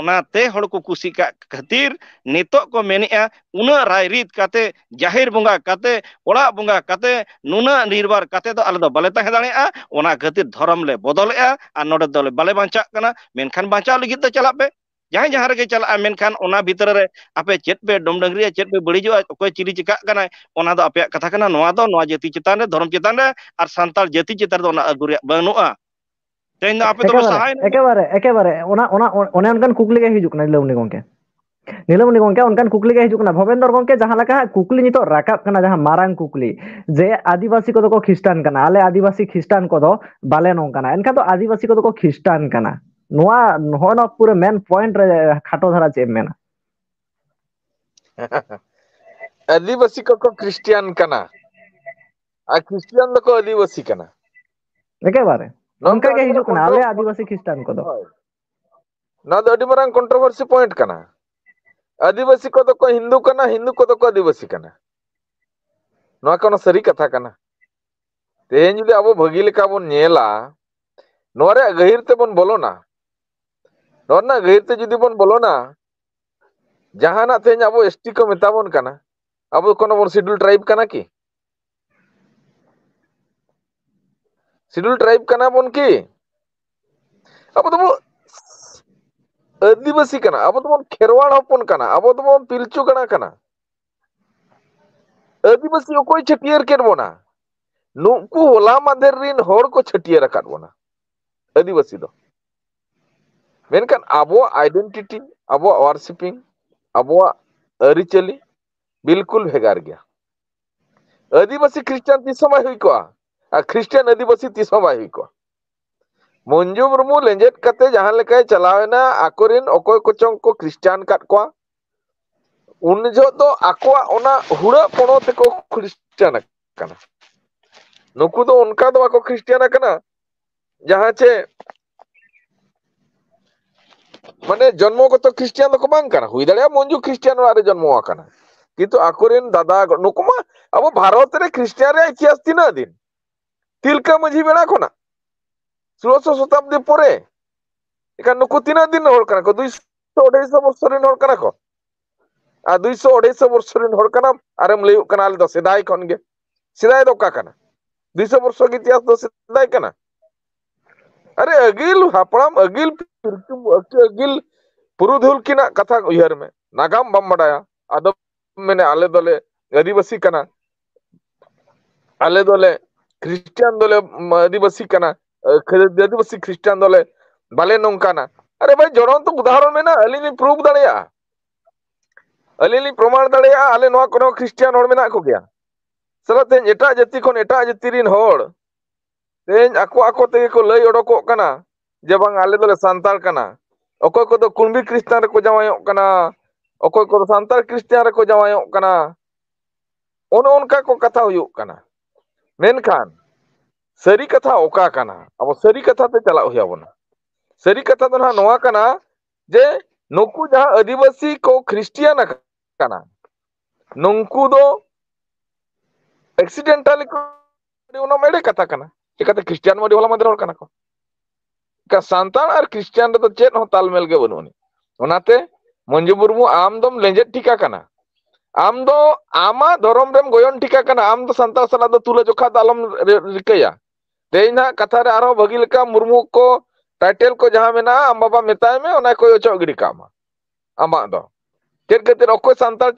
ᱚᱱᱟᱛᱮ ᱦᱚᱲ ᱠᱚ ᱠᱩᱥᱤ ᱠᱟᱜ ᱠᱷᱟᱹᱛᱤᱨ ᱱᱤᱛᱚᱜ ᱠᱚ ᱢᱮᱱᱮᱜᱼᱟ ᱩᱱᱟᱹᱜ ᱨᱟᱭᱨᱤᱛ ᱠᱟᱛᱮ ᱡᱟᱦᱮᱨ ᱵᱚᱸᱜᱟ ᱠᱟᱛᱮ ᱚᱲᱟᱜ ᱵᱚᱸᱜᱟ ᱠᱟᱛᱮ ᱱᱩᱱᱟᱹᱜ ᱱᱤᱨᱵᱟᱨ ᱠᱟᱛᱮ ᱫᱚ ᱟᱞᱮ ᱫᱚ ᱵᱟᱞᱮ ᱛᱟᱦᱮᱸ ᱫᱟᱲᱮᱭᱟᱜᱼᱟ ᱚᱱᱟ ᱠᱷᱟᱹᱛᱤᱨ ᱫᱷᱚᱨᱚᱢ ᱞᱮ ᱵᱚᱫᱚᱞᱮᱜᱼᱟ ᱟᱨ ᱱᱚᱰᱮ ᱫᱚᱞᱮ ᱵᱟᱞᱮ ᱵᱟᱧᱪᱟᱜ ᱠᱟᱱᱟ ᱢᱮᱱᱠᱷᱟᱱ ᱵᱟᱧᱪᱟᱣ ᱞᱟᱹᱜᱤᱫ ᱫᱚ ᱪᱟᱞᱟᱜ ᱯᱮ जहां जहां रे चला मेनखान ओना भितर रे आपे चेत पे डोम डंगरी चेत पे बड़ी जो कोई चिरी चका कथा कना नोआ चितान रे चितान रे आर संताल जति चितार दो ना अगुर कुकली के हि जुक ना भवेंद्र गोंके राका कना आदिवासी को तो को आदिवासी ख्रिस्टान को दो बाले नों आदिवासी को तो ᱱᱚᱣᱟ ᱱᱚᱣᱟ ᱯᱩᱨᱟᱹ ᱢᱮᱱ ᱯᱚᱭᱮᱱᱴ ᱨᱮ ᱠᱷᱟᱴᱚ ᱫᱷᱟᱨᱟ ᱪᱮᱫ ᱢᱮᱱᱟ आदिवासी को क्रिश्चियन कना आ क्रिश्चियन को आदिवासी कना एके बारे उनका के हिजु कना आले आदिवासी क्रिश्चियन को दो ना दो अडी कंट्रोवर्सी पॉइंट कना आदिवासी को तो को हिंदू कना हिंदू को तो को आदिवासी कना नवा कोन सरी कथा कना तेहेन अब भगी लेका नेला नोरे गहिर ते बन बोलो ना ᱱᱚᱣᱟ ᱨᱮᱱᱟᱜ ᱜᱟᱹᱦᱤᱨᱛᱮ ᱡᱩᱫᱤ ᱵᱚᱱ ᱵᱚᱞᱚᱱᱟ ᱡᱟᱦᱟᱱᱟᱜ ᱛᱮᱦᱮᱧ ᱟᱵᱚ ᱮᱥᱴᱤ ᱠᱚ ᱢᱮᱛᱟ ᱵᱚᱱ ᱠᱟᱱᱟ ᱟᱵᱚ ᱠᱳᱱᱳ ᱵᱚᱱ ᱥᱤᱰᱩᱞ ᱴᱨᱟᱭᱤᱵ ᱠᱟᱱᱟ ᱠᱤ ᱥᱤᱰᱩᱞ ट्राइब कना बोन की अब तो आदिवासी कना अब तो बोन खेरवाड़ हपन कना अब तो बोन पिलचु कना कना आदिवासी को कोई छटियर केर बोना नुकु होला माधेर रिन होड़ को छटियर रखा बोना आदिवासी दो ᱢᱮᱱᱠᱷᱟᱱ अब ᱟᱭᱰᱮᱱᱴᱤᱴᱤ अब ᱳᱣᱟᱨᱥᱤᱯᱤᱝ अब ᱟᱹᱨᱤᱪᱟᱹᱞᱤ बिल्कुल भेगार गया आदिवासी क्रिश्चियन तीस ख्रिस्टान आदिवासी तीस समय मंजू मुर्मू लेंजेट कते जहां लेके चलावेना आकोरिन कोचों को क्रिश्चियन काट उन जो तो आकोआ ओना हुड़ा पणो को क्रिश्चियन कना उनका तो आको चे माने जन्मगत ख्रिस्टान को दाड़ा मंजू ख्रिस्टान आरे जन्म किंतु आकोरेन दादा नुकमा अब भारत रे इतिहास तीना दिन तिलका मझी बेड़ा खुना सुरस शताब्दी पोरे नुक तीना दिन को 200 वर्ष रे होल कना को आ 200 वर्ष इतिहास अरे अगिल हापड़ाम अगिल ᱛᱤᱨᱠᱤᱢ ᱟᱹᱠᱤᱞ ᱯᱩᱨᱩᱫᱷᱩᱞ ᱠᱤᱱᱟᱜ ᱠᱟᱛᱷᱟ ᱩᱭᱦᱟᱹᱨ ᱢᱮ ᱱᱟᱜᱟᱢ ᱵᱟᱢ ᱵᱟᱰᱟᱭᱟ ᱟᱫᱚ ᱢᱮᱱᱮ ᱟᱞᱮ ᱫᱚᱞᱮ ᱟᱹᱫᱤᱵᱟᱹᱥᱤ ᱠᱟᱱᱟ ᱟᱞᱮ ᱫᱚᱞᱮ খ্রিস্টান দলে আদিবাসী কানা আদিবাসী খ্রিস্টান দলে বালে নংকানা আরে ভাই জড়ন্ত উদাহরণ মেনা আলিনি প্রুফ দাঁড়িয়া আলিনি প্রমাণ দাঁড়িয়া আলে নোয়া কোনো খ্রিস্টান হড় মেনা কোগিয়া সালা তেন এটা জাতি কোন এটা জাতি রিন হড় তেন আকো আকো তেগে কো লই ওডকো কানা जे आलोले सानाल अखय को कुंबी ख्रिस्टान को जावय अखय को सानाल ख्रिस्टान को जावय उनका को कथा होना सारी कथा ओका अब सारी कथा ते चलाबना सारी कथा तो ना जे नुक जहां आदिवासी को ख्रिस्टान एक्सीडेंटाली एड़े कथा ख्रिस्टान मदी वाला मदे को ख्रिस्टान चेत तलमेल बनूनी मंजू मुरमु आम दम लेंजे ठीका आम दो आमा धर्म गयन ठीका आम तो सानता सला तुले जोखा तलम रिकाय तेज ना कथा और भागी मुरमु को टाइटल को जहां मेना आम बाबा मेताय में अचो गिड़ी का आम दो चेक खातिर अकोय सानताल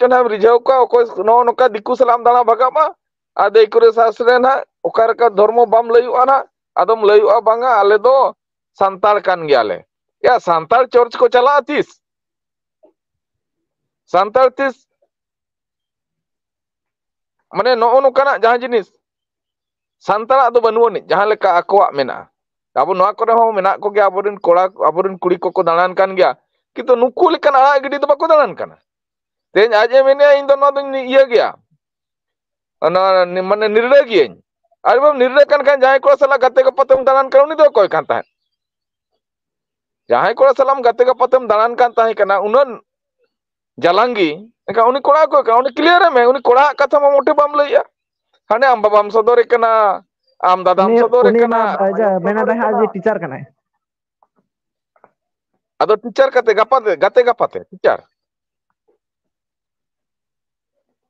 दिकू सलाम दाना भगाम आ कुरे सास ना ओकार का धर्म बाम लयुआ आदम लयुआ बांगा आले Santarkan kan gyale ya santar, church ko chala atis santal tis mane no onu kana jahan jenis santal ado banuo ni jahan leka aku mena tapi no aku reho mena ko gya aburin kola aburin kuri ko ko dalan kan gya kita nukul kan ala gede tu pakai dalan kan Tehen aja mena indo no iya gya ana ni mane nirda gya Aduh, nirda kan kan jahe kura salah gatte ke patung dalan karun itu koi kantan. Jangan ikut rasa lama, gak tega potong dalam kantang ikan. Nah, unun jalan gi, engkau unik kurang aku, engkau unik kelihara. Memang unik kurang, kata mau motif bam lagi ya. Hanya ambabam bam satu hari kena, am dadam kena. Aja, mana dah haji dicar kena ya? Ada dicar, kata gak pate, gak tega Teacher dicar.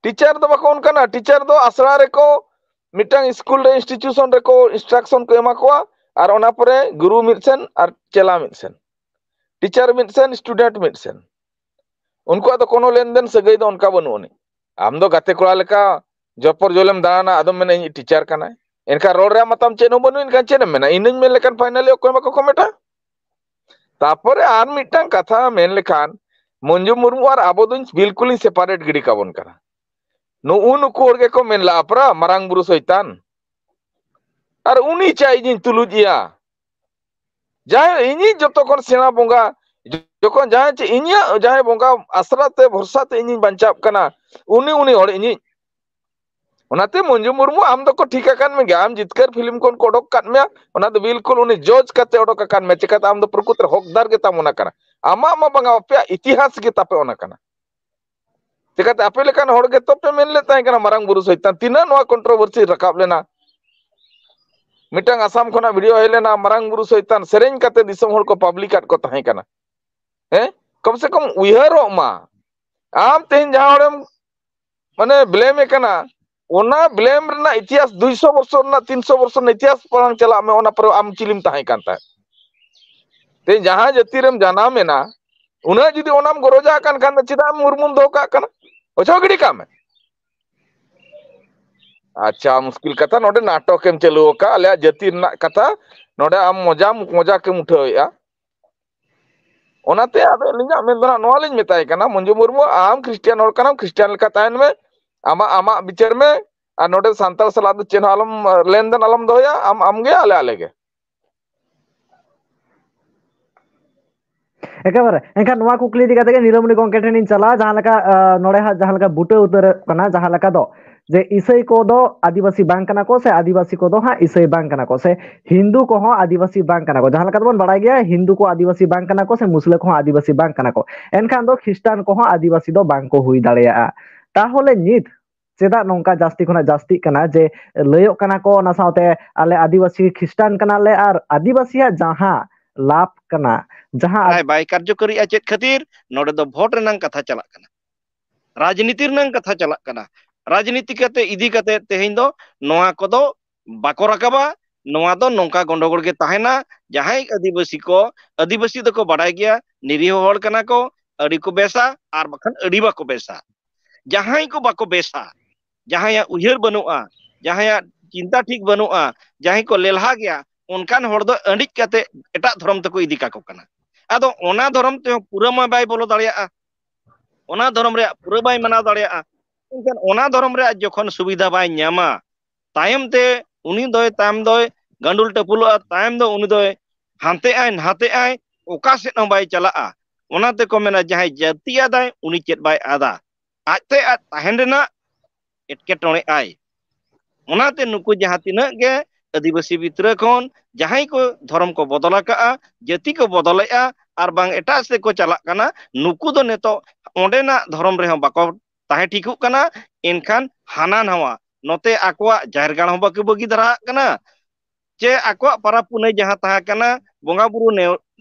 Dicar tuh bakal unik kena, dicar tuh asal mitang school dan institution, rekau instruction ke emak kuah. Aruna guru mitsen, ar cela mitsen. Teacher ᱢᱤᱫ student student ᱢᱤᱫ उनको तो कोनो लेन सगई तो उनका बनू नहीं आम दो तो गाते कोड़ा लेका जपर जोलेम दाना आदम मेने इन टीचर कना इनका रोड रे मतम मतलब चेनो बनू इनका चेने मेना इनिंग में लेकन फाइनली ओको मको कमेटा तापर आर मिटन कथा मेन लेखान मंजू मुर्मू और आबो दुन बिल्कुल ही सेपरेट गिडी काबन करा नु उन कोर के को मेन लापरा मरांग बुरु सैतान और उनी चाहिए जिन तुलुजिया ᱡᱟᱦᱟᱸᱭ ᱤᱧᱤᱧ ᱡᱚᱛᱚ ᱠᱷᱚᱱ ᱥᱮᱬᱟ ᱵᱚᱸᱜᱟ ᱡᱚᱠᱷᱚᱱ ᱡᱟᱦᱟᱸᱭ ᱪᱮ ᱤᱧᱟᱹᱜ ᱡᱟᱦᱟᱸᱭ ᱵᱚᱸᱜᱟ ᱟᱥᱨᱟᱛᱮ ᱵᱷᱚᱨᱥᱟᱛᱮ ᱤᱧᱤᱧ ᱵᱟᱧᱪᱟᱜ ᱠᱟᱱᱟ ᱩᱱᱤ ᱩᱱᱤ ᱦᱚᱲ ᱤᱧᱤᱧ ᱚᱱᱟᱛᱮ ᱢᱚᱧᱡᱩ ᱢᱩᱨᱢᱩ ᱟᱢ ᱫᱚᱠᱚ ᱴᱷᱤᱠ ᱟᱠᱟᱱ ᱢᱮ ᱜᱮᱭᱟ ᱟᱢ ᱡᱤᱛᱠᱟᱹᱨ ᱯᱷᱤᱞᱤᱢ ᱠᱷᱚᱱ ᱠᱚ ᱚᱰᱚᱠ ᱠᱟᱫ ᱢᱮᱭᱟ ᱚᱱᱟ ᱫᱚ ᱵᱤᱞᱠᱩᱞ ᱩᱱᱤ ᱡᱚᱡ ᱠᱟᱛᱮ ᱚᱰᱚᱠ ᱟᱠᱟᱱ ᱢᱮ ᱪᱮᱠᱟᱛᱮ ᱟᱢ ᱫᱚ ᱯᱨᱚᱠᱩᱛ ᱨᱮ ᱦᱚᱠᱫᱟᱨ ᱜᱮ ᱛᱟᱢ ᱚᱱᱟ ᱠᱟᱱᱟ ᱟᱢᱟᱜ ᱢᱟ ᱵᱟᱝᱟ ᱟᱯᱮᱭᱟᱜ ᱤᱛᱤᱦᱟᱥ ᱜᱮ ᱛᱟᱯᱮ ᱚᱱᱟ ᱠᱟᱱᱟ ᱪᱮᱠᱟᱛᱮ ᱟᱯᱮ ᱞᱮᱠᱟᱱ ᱦᱚᱲ ᱜᱮ ᱛᱚᱯᱮ ᱢᱮᱱ ᱞᱮᱫ ᱛᱟᱦᱮᱸ ᱠᱟᱱᱟ ᱢᱟᱨᱟᱝ ᱵᱩᱨᱩ ᱥᱚᱭᱛᱟᱱ ᱛᱤᱱᱟᱹᱜ ᱱᱚᱣᱟ ᱠᱚᱱᱴᱨᱳᱵᱷᱟᱨᱥᱤ ᱨᱟᱠᱟᱵ ᱞᱮᱱᱟ mitang asam khona video helena marang guru soitan sering kate disom hor ko public at ko tahe kana eh, kom se kom ma am tehin ja horem mana blame kana ona blame rena itihas 200 borso na 300 borso na itihas parang chala me ona par am chilim tahe kan ta tehin ja jana me na una jodi onam goroja kan kan chida murmun doka kana ocho gidi kam अच्छा मुश्किल कथा नोडे नाटक M चलू का अले जति कथा नोडे आम मजा मजा के उठा मेता है कना आम क्रिश्चियन और कना क्रिश्चियन का विचार में आ नोडे संताल चिन्ह आलम लेनदेन आलम दोया आम आम गे आले आले गे একেবারে এখান নয়া কুকলি जे इसई को दो आदिवासी बांकना को से आदिवासी को दो हां इसई बांकना को से हिंदू को हां आदिवासी बांकना को जहां का बन बढ़ा गया हिंदू को आदिवासी बांकना को से मुस्लिम को आदिवासी बांकना को एनखान दो ख्रिस्टान को हां आदिवासी दो बांको हुई दड़या ताहोले नीत चेदा नोंका जास्ती खना जास्ती कना जे लयो कना को ना साउते आले आदिवासी ख्रिस्टान कना ले आर आदिवासी हा जहां लाभ कना जहां भाई भाई कार्यकारी आ चेत खातिर नोडे दो वोट रनंग कथा चला कना राजनीति रनंग कथा चला कना राजनीति कते इदी कते तेहिं दो नोआ को दो बाको रकबा नोआ दो नोंका गोंडोगोल के ताहेना जहाँ एक अधिवसी को अधिवसी दो को बढ़ाया गया निरीह होल कना को अड़ी को बेसा आर बखन अड़ी बाको बेसा जहाँ एक बाको बेसा जहाँ या उहिर बनु आ जहाँ या चिंता ठीक बनु आ जहाँ को लेलहा गया उनकान होल दो अंडिक कते एटा धर्म तको इदी काको कना अदो ओना धर्म तो पूरा मैं बाई बोलो दाड़िया आ ओना धर्म रे पूरा बाई मना दाड़िया आ ᱮᱱᱠᱷᱟᱱ ᱚᱱᱟ ᱫᱷᱚᱨᱚᱢ ᱨᱮᱭᱟᱜ ᱡᱚᱠᱷᱚᱱ ᱥᱩᱵᱤᱫᱷᱟ ᱵᱟᱭ ᱧᱟᱢᱟ ᱛᱟᱭᱚᱢ ᱛᱮ ᱩᱱᱤ ᱫᱚᱭ ᱛᱟᱭᱚᱢ ᱫᱚᱭ ᱜᱟᱸᱰᱩᱞ ᱴᱟᱹᱯᱩᱞᱚᱜᱼᱟ ᱛᱟᱭᱚᱢ ᱫᱚ ᱩᱱᱤ ᱫᱚᱭ ᱦᱟᱱᱛᱮᱜᱼᱟᱭ ᱱᱟᱛᱮᱜᱼᱟᱭ ᱚᱠᱟ ᱥᱮᱫ ᱦᱚᱸ ᱵᱟᱭ ᱪᱟᱞᱟᱜᱼᱟ ᱚᱱᱟ ᱛᱮᱠᱚ ᱢᱮᱱᱟ ᱡᱟᱦᱟᱸᱭ ᱡᱟᱹᱛᱤ ᱟᱫᱟᱭ ᱩᱱᱤ ᱪᱮᱫ ᱵᱟᱭ ᱟᱫᱟ ᱟᱡᱛᱮ ᱟᱡ ᱛᱟᱦᱮᱱ ᱨᱮᱱᱟᱜ ᱮᱴᱠᱮᱴᱚᱬᱮ ᱟᱭ ᱚᱱᱟᱛᱮ ᱱᱩᱠᱩ ᱡᱟᱦᱟᱸ ᱛᱤᱱᱟᱹᱜ ᱜᱮ ᱟᱹᱫᱤᱵᱟᱹᱥᱤ ᱵᱤᱛᱨᱟᱹ ᱠᱷᱚᱱ ᱡᱟᱦᱟᱸᱭ ᱠᱚ ᱫᱷᱚᱨᱚᱢ ᱠᱚ ᱵᱚᱫᱚᱞ ᱟᱠᱟᱜᱼᱟ ᱡᱟᱹᱛᱤ ᱠᱚ ᱵᱚᱫᱚᱞᱮᱜᱼᱟ ᱟᱨ ᱵᱟᱝ ᱮᱴᱟᱜ ᱥᱮᱫ ᱠᱚ ᱪᱟᱞᱟᱜ ᱠᱟᱱᱟ ᱱᱩᱠᱩ ᱫᱚ ᱱᱤᱛᱚᱜ ᱚᱸᱰᱮᱱᱟᱜ ᱫᱷᱚᱨᱚᱢ ᱨᱮᱦᱚᱸ ᱵᱟᱠᱚ ᱛᱟᱦᱮᱸ ᱴᱷᱤᱠᱚᱜ ᱠᱟᱱᱟ ᱮᱱᱠᱷᱟᱱ ᱦᱟᱱᱟ ᱱᱟᱣᱟ ᱱᱚᱛᱮ ᱟᱠᱚᱣᱟᱜ ᱡᱟᱦᱮᱨ ᱜᱟᱲ ᱦᱚᱸ ᱵᱟᱠᱚ ᱵᱟᱹᱜᱤ ᱫᱟᱨᱟᱜ ᱠᱟᱱᱟ ᱪᱮ ᱟᱠᱚᱣᱟᱜ ᱯᱟᱨᱟᱵᱽ ᱯᱩᱱᱟᱹᱭ ᱡᱟᱦᱟᱸ ᱛᱟᱦᱮᱸ ᱠᱟᱱᱟ ᱵᱚᱸᱜᱟ ᱵᱩᱨᱩ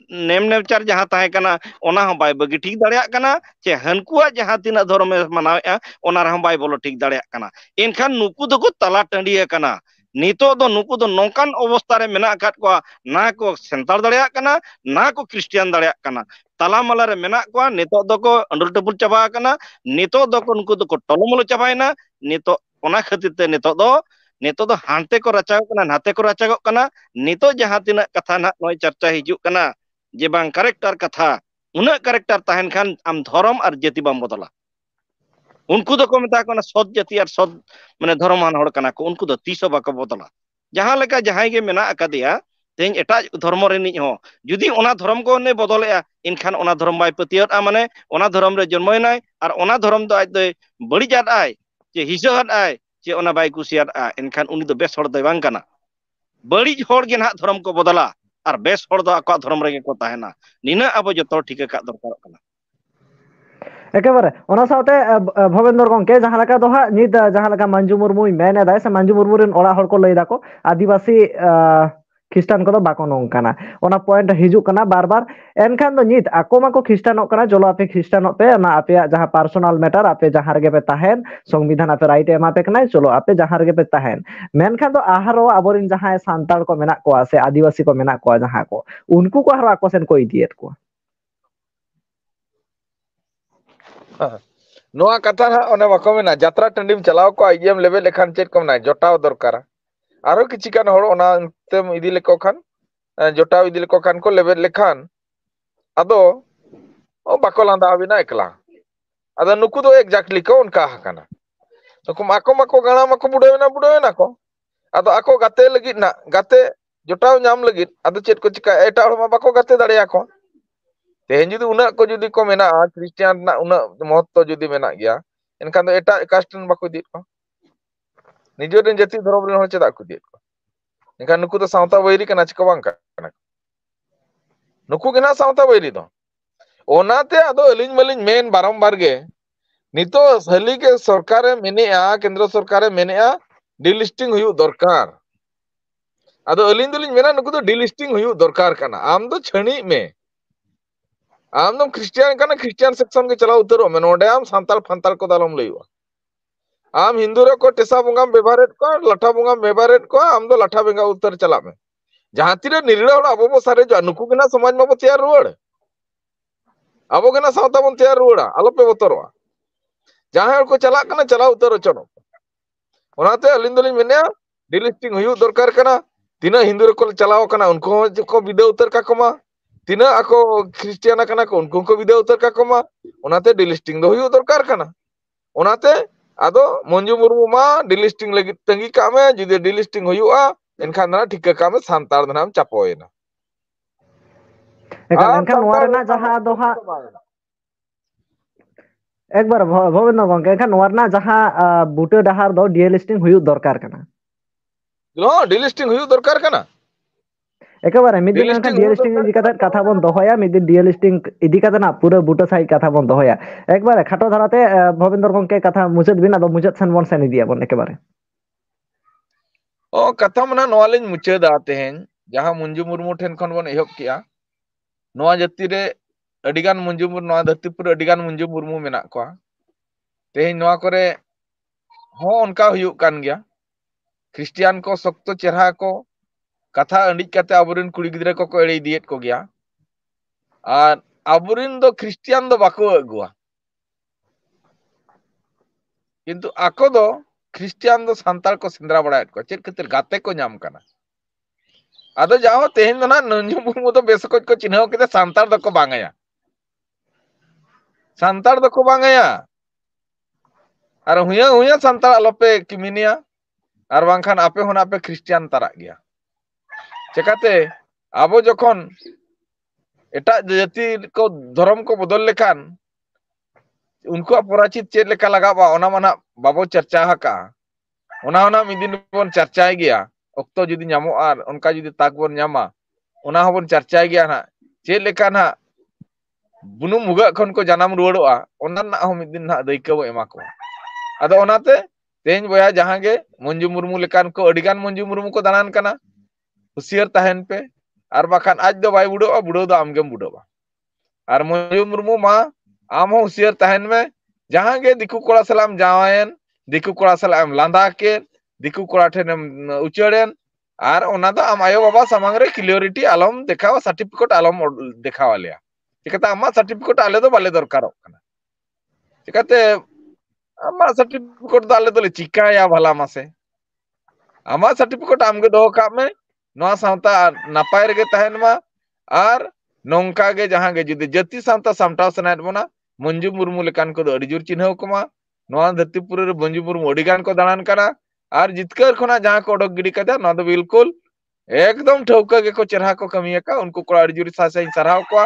ᱱᱮᱢ ᱱᱮᱢᱪᱟᱨ ᱡᱟᱦᱟᱸ ᱛᱟᱦᱮᱸ ᱠᱟᱱᱟ ᱚᱱᱟ ᱦᱚᱸ ᱵᱟᱭ ᱵᱟᱹᱜᱤ ᱴᱷᱤᱠ ᱫᱟᱲᱮᱭᱟᱜ ᱠᱟᱱᱟ ᱪᱮ ᱦᱟᱹᱱᱠᱩᱣᱟᱜ ᱡᱟᱦᱟᱸ ᱛᱤᱱᱟᱹᱜ ᱫᱷᱚᱨᱚᱢᱮ ᱢᱟᱱᱟᱣᱮᱫᱼᱟ ᱚᱱᱟ ᱨᱮᱦᱚᱸ ᱵᱟᱭ ᱵᱚᱞᱚ ᱴᱷᱤᱠ ᱫᱟᱲᱮᱭᱟᱜ ᱠᱟᱱᱟ ᱮᱱᱠᱷᱟᱱ ᱱᱩᱠᱩ ᱫᱚᱠᱚ ᱛᱟᱞᱟ ᱴᱟᱺᱰᱤ ᱟᱠᱟᱱᱟ ᱱᱤᱛᱚᱜ ᱫᱚ ᱱᱩᱠᱩ ᱫᱚ ᱱᱚᱝᱠᱟᱱ ᱚᱵᱚᱥᱛᱟ ᱨᱮ ᱢᱮᱱᱟᱜ ᱟᱠᱟᱫ ᱠᱚᱣᱟ ᱱᱟ ᱠᱚ ᱥᱟᱱᱛᱟᱲ ᱫᱟᱲᱮᱭᱟᱜ ᱠᱟᱱᱟ ᱱᱟ ᱠᱚ ᱠᱷᱨᱤᱥᱴᱤᱭᱟᱱ ᱫᱟᱲᱮᱭᱟᱜ ᱠᱟᱱᱟ ᱛᱟᱞᱟᱢᱟᱞᱟ ᱨᱮ ᱢᱮᱱᱟᱜ ᱠᱚᱣᱟ ᱱᱤᱛᱚᱜ ᱫᱚᱠᱚ ᱟᱸᱰᱩᱞ ᱴᱟᱵᱩᱞ ᱪᱟᱵᱟ ᱟᱠᱟᱱᱟ ᱱᱤᱛᱚᱜ ᱫᱚᱠᱚ ᱱᱩᱠᱩ ᱫᱚᱠᱚ ᱴᱚᱞᱚᱢᱚᱞᱚ ᱪᱟᱵᱟᱭᱮᱱᱟ ᱱᱤᱛᱚᱜ ᱚᱱᱟ ᱠᱷᱟᱹᱛᱤᱨ ᱛᱮ ᱱᱤᱛᱚᱜ ᱫᱚ ᱱᱤᱛᱚᱜ ᱫᱚ ᱦᱟᱱᱛᱮ ᱠᱚ ᱨᱟᱪᱟᱜᱚᱜ ᱠᱟᱱᱟ ᱱᱟᱛᱮ ᱠᱚ ᱨᱟᱪᱟᱜᱚᱜ ᱠᱟᱱᱟ ᱱᱤᱛᱚᱜ ᱡᱟᱦᱟᱸ ᱛᱤᱱᱟᱹᱜ ᱠᱟᱛᱷᱟ ᱱᱟᱜ ᱱᱚᱜᱼᱚᱭ ᱪᱟᱨᱪᱟ ᱦᱤᱡᱩᱜ ᱠᱟᱱᱟ ᱡᱮ ᱵᱟᱝ ᱠᱟᱨᱮᱠᱴᱟᱨ ᱠᱟᱛᱷᱟ ᱩᱱᱟᱹᱜ ᱠᱟᱨᱮᱠᱴᱟᱨ ᱛᱟᱦᱮᱱ ᱠᱷᱟᱱ ᱟᱢ ᱫᱷᱚᱨᱚᱢ ᱟᱨ ᱡᱟᱹᱛᱤ ᱵᱟᱢ ᱵᱚᱫᱚᱞᱟ ᱩᱱᱠᱩ ᱫᱚᱠᱚ ᱢᱮᱛᱟ ᱠᱚ ᱠᱟᱱᱟ ᱥᱚᱛ ᱡᱟᱹᱛᱤ ᱟᱨ ᱥᱚᱛ ᱢᱟᱱᱮ ᱫᱷᱚᱨᱚᱢᱟᱱ ᱦᱚᱲ ᱠᱟᱱᱟ ᱠᱚ ᱩᱱᱠᱩ ᱫᱚ ᱛᱤᱥ ᱦᱚᱸ ᱵᱟᱠᱚ ᱵᱚᱫᱚᱞᱟ ᱡᱟᱦᱟᱸ ᱞᱮᱠᱟ ᱡᱟᱦᱟᱸᱭ ᱜᱮ ᱢᱮᱱᱟᱜ ᱟᱠᱟᱫᱮᱭᱟ ᱛᱮᱦᱮᱧ ᱮᱴᱟᱜ ᱫᱷᱚᱨᱢᱚ ᱨᱤᱱᱤᱡ ᱦᱚᱸ ᱡᱩᱫᱤ ᱚᱱᱟ ᱫᱷᱚᱨᱚᱢ ᱠᱚ ᱩᱱᱤ ᱵᱚᱫᱚᱞᱮᱜᱼᱟ ᱮᱱᱠᱷᱟᱱ ᱚᱱᱟ ᱫᱷᱚᱨᱚᱢ ᱵᱟᱭ ᱯᱟᱹᱛᱭᱟᱹᱣᱟᱜᱼᱟ ᱢᱟᱱᱮ ᱚᱱᱟ ᱫᱷᱚᱨᱚᱢ ᱨᱮ ᱡᱚᱱᱢᱚᱭᱮᱱᱟᱭ ᱟᱨ ᱚᱱᱟ ᱫᱷᱚᱨᱚᱢ ᱫᱚ ᱟᱡ ᱫᱚᱭ ᱵᱟᱹᱲᱤᱡ ᱟᱫᱼᱟᱭ ᱪᱮ ᱦᱤᱥᱟᱹᱣᱟᱫᱼᱟᱭ ᱪᱮ ᱚᱱᱟ ᱵᱟᱭ ᱠᱩᱥᱤᱭᱟᱫᱼᱟ ᱮᱱᱠᱷᱟᱱ ᱩᱱᱤ ᱫᱚ ᱵᱮᱥ ᱦᱚᱲ ᱫᱚᱭ ᱵᱟᱝ ᱠᱟᱱᱟ ᱵᱟᱹᱲᱤᱡ ᱦᱚᱲ ᱜᱮ ᱱᱟᱦᱟᱜ ᱫᱷᱚᱨᱚᱢ ᱠᱚ ᱵᱚᱫᱚᱞᱟ ᱟᱨ ᱵᱮᱥ ᱦᱚᱲ ᱫᱚ ᱟᱠᱚᱣᱟᱜ ᱫᱷᱚᱨᱚᱢ ᱨᱮᱜᱮ ᱠᱚ ᱛᱟᱦᱮᱱᱟ ᱱᱤᱱᱟᱹᱜ ᱟᱵᱚ ᱡᱚᱛᱚ ᱴᱷᱤᱠᱟᱹ ᱠᱟᱜ ᱫᱚᱨᱠᱟᱨᱚᱜ ᱠᱟᱱᱟ ᱮᱠᱮᱵᱟᱨᱮ ᱚᱱᱟ ᱥᱟᱶᱛᱮ ᱵᱷᱚᱵᱮᱱᱫᱚᱨ ᱜᱚᱝᱠᱮ ᱡᱟᱦᱟᱸ ᱞᱮᱠᱟ ᱫᱚ ᱦᱟᱸᱜ ᱱᱤᱛ ᱡᱟᱦᱟᱸ ᱞᱮᱠᱟ ᱢᱟᱱᱡᱩ ᱢᱩᱨᱢᱩᱭ को बाको नोंकाना ओना पॉइंट हिजुकना बार बार एनखान दो नित आको माको ख्रिस्टानों चलो आपे ख्रिस्टानों पे आप आपे मैटर आपे जहां रगे संविधान आपे राइट एमा चलो आपे जहां रगे पे ताहेन मेनखान दो को से आदिवासी को उनको को हर आको सेन कोई दिएत ᱱᱚᱣᱟ ᱠᱟᱛᱷᱟ ᱦᱟᱸᱜ ᱚᱱᱮ ᱵᱟᱠᱚ ᱢᱮᱱᱟ ᱡᱟᱛᱨᱟ ᱴᱟᱺᱰᱤᱢ ᱪᱟᱞᱟᱣ ᱠᱚᱜᱼᱟ ᱤᱭᱟᱹᱢ ᱞᱮᱵᱮᱫ ᱞᱮᱠᱷᱟᱱ ᱪᱮᱫ ᱠᱚ ᱢᱮᱱᱟ ᱡᱚᱴᱟᱣ ᱫᱚᱨᱠᱟᱨᱟ ᱟᱨᱚ ᱠᱤᱪᱷᱩ ᱜᱟᱱ ᱦᱚᱲ ᱚᱱᱟ ᱛᱮᱢ ᱤᱫᱤ ᱞᱮᱠᱚ ᱠᱷᱟᱱ ᱡᱚᱴᱟᱣ ᱤᱫᱤ ᱞᱮᱠᱚ ᱠᱷᱟᱱ ᱠᱚ ᱞᱮᱵᱮᱫ ᱞᱮᱠᱷᱟᱱ ᱟᱫᱚ ᱵᱟᱠᱚ ᱞᱟᱸᱫᱟ ᱟᱵᱤᱱᱟ ᱮᱠᱞᱟ ᱟᱫᱚ ᱱᱩᱠᱩ ᱫᱚ ᱮᱠᱡᱟᱠᱴᱞᱤ ᱠᱚ ᱚᱱᱠᱟ ᱟᱠᱟᱱᱟ ᱱᱩᱠᱩ ᱟᱠᱚ ᱢᱟᱠᱚ ᱜᱟᱬᱟ ᱢᱟᱠᱚ ᱵᱩᱰᱟᱹᱣᱮᱱᱟ ᱵᱩᱰᱟᱹᱣᱮᱱᱟ ᱠᱚ ᱟᱫᱚ ᱟᱠᱚ ᱜᱟᱛᱮ ᱞᱟᱹᱜᱤᱫ ᱱᱟᱜ ᱜᱟᱛᱮ ᱡᱚᱴᱟᱣ ᱧᱟᱢ ᱞᱟᱹᱜᱤᱫ ᱟᱫᱚ ᱪᱮᱫ ᱠᱚ ᱪᱤᱠᱟᱹ ᱮᱴᱟᱜ ᱦᱚᱲ ᱢᱟ ᱵᱟᱠᱚ ᱜᱟᱛᱮ ᱫᱟᱲᱮᱭᱟᱠᱚ तेहन जुदी उन्ना को जुदी को मेना आ क्रिश्चियन ना महत्व जुदी मेना गया इनका तो एटा कास्टन बाकु दिए को धर्म रे को दिए को इनका के नाचक बांग का नुकु के ना सावता वैरी केंद्र सरकारे मेने डिलिस्टिंग दरकार अदो दरकार काना आम छणी में ᱟᱢ ᱫᱚᱢ ᱠᱷᱨᱤᱥᱴᱤᱭᱟᱱ ᱠᱟᱱᱟ ᱠᱷᱨᱤᱥᱴᱤᱭᱟᱱ ᱥᱮᱠᱥᱚᱱ ᱜᱮ ᱪᱟᱞᱟᱣ ᱩᱛᱟᱹᱨᱚᱜ ᱢᱮ ᱱᱚᱰᱮ ᱟᱢ ᱥᱟᱱᱛᱟᱲ ᱯᱷᱟᱱᱛᱟᱲ ᱠᱚ ᱫᱟᱞᱚᱢ ᱞᱟᱹᱭᱩᱜᱼᱟ ᱟᱢ ᱦᱤᱱᱫᱩ ᱨᱮ ᱠᱚ ᱴᱮᱥᱟ ᱵᱚᱸᱜᱟᱢ ᱵᱮᱵᱷᱟᱨᱮᱫ ᱠᱚᱣᱟ ᱞᱟᱴᱷᱟ ᱵᱚᱸᱜᱟᱢ ᱵᱮᱵᱷᱟᱨᱮᱫ ᱠᱚᱣᱟ ᱟᱢ ᱫᱚ ᱞᱟᱴᱷᱟ ᱵᱮᱸᱜᱟ ᱩᱛᱟᱹᱨ ᱪᱟᱞᱟᱜ ᱢᱮ ᱡᱟᱦᱟᱸ ᱛᱤᱱᱟᱹᱜ ᱱᱤᱨᱲᱟ ᱦᱚᱲ ᱟᱵᱚ ᱵᱚ ᱥᱟᱨᱮᱡᱚᱜᱼᱟ ᱱᱩᱠᱩ ᱜᱮ ᱱᱟᱜ ᱥᱚᱢᱟᱡᱽ ᱢᱟᱵᱚ ᱛᱮᱭᱟᱨ ᱨᱩᱣᱟᱹᱲ ᱟᱵᱚ ᱜᱮ ᱱᱟᱜ ᱥᱟᱶᱛᱟ ᱵᱚᱱ ᱛᱮᱭᱟᱨ ᱨᱩᱣᱟᱹᱲᱟ ᱟᱞᱚᱯᱮ ᱵᱚᱛᱚᱨᱚᱜᱼᱟ ᱡᱟᱦᱟᱸ ᱦᱚᱲ ᱠᱚ ᱪᱟᱞᱟᱜ ᱠᱟᱱᱟ ᱪᱟᱞᱟᱣ ᱩᱛᱟᱹᱨ ᱦᱚᱪᱚᱱᱚᱜ ᱚᱱᱟᱛᱮ ᱟᱹᱞᱤᱧ ᱫᱚᱞᱤᱧ ᱢᱮᱱᱮᱜᱼᱟ ᱰᱤᱞᱤᱥᱴᱤᱝ ᱦᱩᱭᱩᱜ ᱫᱚᱨᱠᱟর ᱠᱟᱱᱟ ᱛᱤᱱᱟᱹᱜ ᱦᱤᱱᱫᱩ ᱨᱮᱠᱚ ᱪᱟᱞᱟᱣ ᱠᱟᱱᱟ ᱩᱱᱠᱩ ᱦᱚᱸ ᱠᱚ ᱵᱤᱫᱟᱹ ᱩᱛᱟᱹᱨ ᱠᱟᱠᱚ ᱢᱟ ᱛᱤᱱᱟᱹᱜ ᱟᱠᱚ ᱠᱷᱨᱤᱥᱴᱤᱭᱟᱱ ᱠᱟᱱᱟ ᱠᱚ ᱩᱱᱠᱩ ᱠᱚ ᱵᱤᱫᱟᱹᱣ ᱩᱛᱟᱹᱨ ᱠᱟᱠᱚ ᱢᱟ ᱚᱱᱟᱛᱮ ᱰᱤᱞᱤᱥᱴᱤᱝ ᱫᱚ ᱦᱩᱭᱩᱜ ᱫᱚᱨᱠᱟᱨ ᱠᱟᱱᱟ ᱚᱱᱟᱛᱮ ᱟᱫᱚ ᱢᱚᱧᱡᱩ ᱢᱩᱨᱢᱩ ᱢᱟ ᱰᱤᱞᱤᱥᱴᱤᱝ ᱞᱟᱹᱜᱤᱫ ᱛᱟᱺᱜᱤ ᱠᱟᱜ ᱢᱮ ᱡᱩᱫᱤ ᱰᱤᱞᱤᱥᱴᱤᱝ ᱦᱩᱭᱩᱜᱼᱟ ᱮᱱᱠᱷᱟᱱ ᱫᱚ ᱴᱷᱤᱠᱟᱹ ᱠᱟᱜ ᱢᱮ ᱥᱟᱱᱛᱟᱲ ᱫᱚ ᱱᱟᱜ ᱪᱟᱯᱚᱭᱮᱱᱟ ᱮᱱᱠᱷᱟᱱ ᱱᱚᱣᱟ ᱨᱮᱱᱟᱜ ᱡᱟᱦᱟᱸ ᱫᱚ ᱦᱟᱸᱜ একবার ভবেন্দ্র গঙ্কে এখান নোয়ার না যাহা বুটে ডাহার দো ডিএলিস্টিং হুইউ দরকার কানা নো ডিলিস্টিং হুইউ দরকার কানা একেবারে মিদিন ডিএলিস্টিং এদিকে কথা বন্ধ হয়া মিদিন ডিএলিস্টিং এদিকে না পুরো বুটো সাই কথা বন্ধ হয়া একবারে খাটো ধরাতে ভবেন্দ্র গমকে কথা মুজেদ বিন আদম মুজেদ সেন বন সেনি দিয়া বন একেবারে ও কথা মনে নোয়ালিন মুচেদ আতে হেন যাহা মুঞ্জু মুরমু ঠেন খন বন এহব কিয়া নোয়া জাতি রে আডিগান মুঞ্জু মুর নোয়া ধরতি পুরো আডিগান মুঞ্জু মুরমু মেনা কোয়া তেহেন নোয়া করে হ অনকা হুয়ুক কান গিয়া খ্রিস্টিয়ান কো শক্ত চেরহা কো कथा अंडे अब कुड़ी गिद्रे को एड़ेद को अब ख्रिस्टान बाको अगुआ किंतु आको दो ख्रिस्टान दो सानताल को सिंद्रा बड़ा को चेक खातिर गाते को नाम करना अद जाओ तेहन दो ना नंजू मुर्मू तो बेस को को चिन्ह के सानताल दो को बांगया सानताल दो को बांगया अरे हुया हुया सानताल अलपे किमिनिया अरे वांखान आपे होना पे ख्रिस्टान तरा गया ᱪᱮᱠᱟᱛᱮ ᱟᱵᱚ ᱡᱚᱠᱷᱚᱱ ᱮᱴᱟᱜ ᱡᱟᱹᱛᱤ ᱠᱚ ᱫᱷᱚᱨᱚᱢ ᱠᱚ ᱵᱚᱫᱚᱞ ᱞᱮᱠᱷᱟᱱ उनका पराचित चेक लेका लगाबा ओना मना बाबो चर्चा हका ओना ओना मिदिन बन चर्चाय गया ओक्तो जदि नामो आर उनका जदि ताक बन नामा ओना हबन चर्चाय गया ना चेक लेखा ना बुनु मुगा खन को जनम रुवड़ोआ ओना ना हम मिदिन ना दैकव एमा को अदा ओनाते तेज बया जहांगे मंजू मुर्मू लेखान को अडिगान मंजू मुर्मू को दानान कना ᱦᱩᱥᱤᱭᱟᱹᱨ ᱛᱟᱦᱮᱱ ᱯᱮ ᱟᱨ ᱵᱟᱠᱷᱟᱱ ᱟᱡ ᱫᱚ ᱵᱟᱭ ᱵᱩᱰᱟᱹᱜᱼᱟ ᱵᱩᱰᱟᱹᱣ ᱫᱚ ᱟᱢᱜᱮᱢ ᱵᱩᱰᱟᱹᱜᱼᱟ ᱟᱨ ᱢᱚᱧᱡᱩ ᱢᱩᱨᱢᱩ ᱢᱟ ᱟᱢ ᱦᱚᱸ ᱦᱩᱥᱤᱭᱟᱹᱨ ᱛᱟᱦᱮᱱ ᱢᱮ ᱡᱟᱦᱟᱸ ᱜᱮ ᱫᱤᱠᱩ ᱠᱚᱲᱟ ᱥᱟᱞᱟᱜ ᱮᱢ ᱡᱟᱶᱟᱭᱮᱱ ᱫᱤᱠᱩ ᱠᱚᱲᱟ ᱥᱟᱞᱟᱜ ᱮᱢ ᱞᱟᱸᱫᱟ ᱠᱮᱫ ᱫᱤᱠᱩ ᱠᱚᱲᱟ ᱴᱷᱮᱱᱮᱢ ᱩᱪᱟᱹᱲᱮᱱ ᱟᱨ ᱚᱱᱟ ᱫᱚ ᱟᱢ ᱟᱭᱳ ᱵᱟᱵᱟ ᱥᱟᱢᱟᱝ ᱨᱮ ᱠᱞᱤᱭᱚᱨᱤᱴᱤ ᱟᱞᱚᱢ ᱫᱮᱠᱷᱟᱣᱟ ᱥᱟᱨᱴᱤᱯᱷᱤᱠᱮᱴ ᱟᱞᱚᱢ ᱫᱮᱠᱷᱟᱣ ᱟᱞᱮᱭᱟ ᱪᱤᱠᱟᱹᱛᱮ ᱟᱢᱟᱜ ᱥᱟᱨᱴᱤᱯᱷᱤᱠᱮᱴ ᱟᱞᱮ ᱫᱚ ᱵᱟᱞᱮ ᱫᱚᱨᱠᱟᱨᱚᱜ ᱠᱟᱱᱟ ᱪᱤᱠᱟᱹᱛᱮ ᱟᱢᱟᱜ ᱥᱟᱨᱴᱤᱯᱷᱤᱠᱮᱴ ᱫᱚ ᱟᱞᱮ ᱫᱚᱞᱮ ᱪᱤᱠᱟᱹᱭᱟ ᱵᱷᱟᱞᱟ ᱢᱟᱥᱮ ᱟᱢᱟᱜ ᱥᱟᱨᱴᱤᱯᱷᱤᱠᱮᱴ ᱟᱢᱜᱮ ᱫᱚᱦᱚ ᱠᱟᱜ ᱢᱮ ᱱᱚᱣᱟ ᱥᱟᱶᱛᱟ ᱱᱟᱯᱟᱭ ᱨᱮᱜᱮ ᱛᱟᱦᱮᱱ ᱢᱟ ᱟᱨ ᱱᱚᱝᱠᱟ ᱜᱮ ᱡᱟᱦᱟᱸ ᱜᱮ ᱡᱩᱫᱤ ᱡᱟᱹᱛᱤ ᱥᱟᱶᱛᱟ ᱥᱟᱢᱴᱟᱣ ᱥᱟᱱᱟᱭᱮᱫ ᱵᱚᱱᱟ ᱢᱚᱧᱡᱩ ᱢᱩᱨᱢᱩ ᱞᱮᱠᱟᱱ ᱠᱚᱫᱚ ᱟᱹᱰᱤ ᱡᱳᱨ ᱪᱤᱱᱦᱟᱹᱣ ᱠᱚᱢᱟ ᱱᱚᱣᱟ ᱫᱷᱟᱹᱨᱛᱤᱯᱩᱨᱤ ᱨᱮ ᱢᱚᱧᱡᱩ ᱢᱩᱨᱢᱩ ᱟᱹᱰᱤ ᱜᱟᱱ ᱠᱚ ᱫᱟᱬᱟᱱ ᱠᱟᱱᱟ ᱟᱨ ᱡᱤᱛᱠᱟᱹᱨ ᱠᱷᱚᱱᱟᱜ ᱡᱟᱦᱟᱸ ᱠᱚ ᱚᱰᱚᱠ ᱜᱤᱰᱤ ᱠᱟᱫᱟ ᱱᱚᱣᱟ ᱫᱚ ᱵᱤᱞᱠᱩᱞ ᱮᱠᱫᱚᱢ ᱴᱷᱟᱹᱣᱠᱟᱹ ᱜᱮᱠᱚ ᱪᱮᱨᱦᱟ ᱠᱚ ᱠᱟᱹᱢᱤ ᱟᱠᱟᱫ ᱩᱱᱠᱩ ᱠᱚᱲᱟ ᱟᱹᱰᱤ ᱡᱳᱨ ᱥᱟᱥᱟᱧ ᱥᱟᱨᱦᱟᱣ ᱠᱚᱣᱟ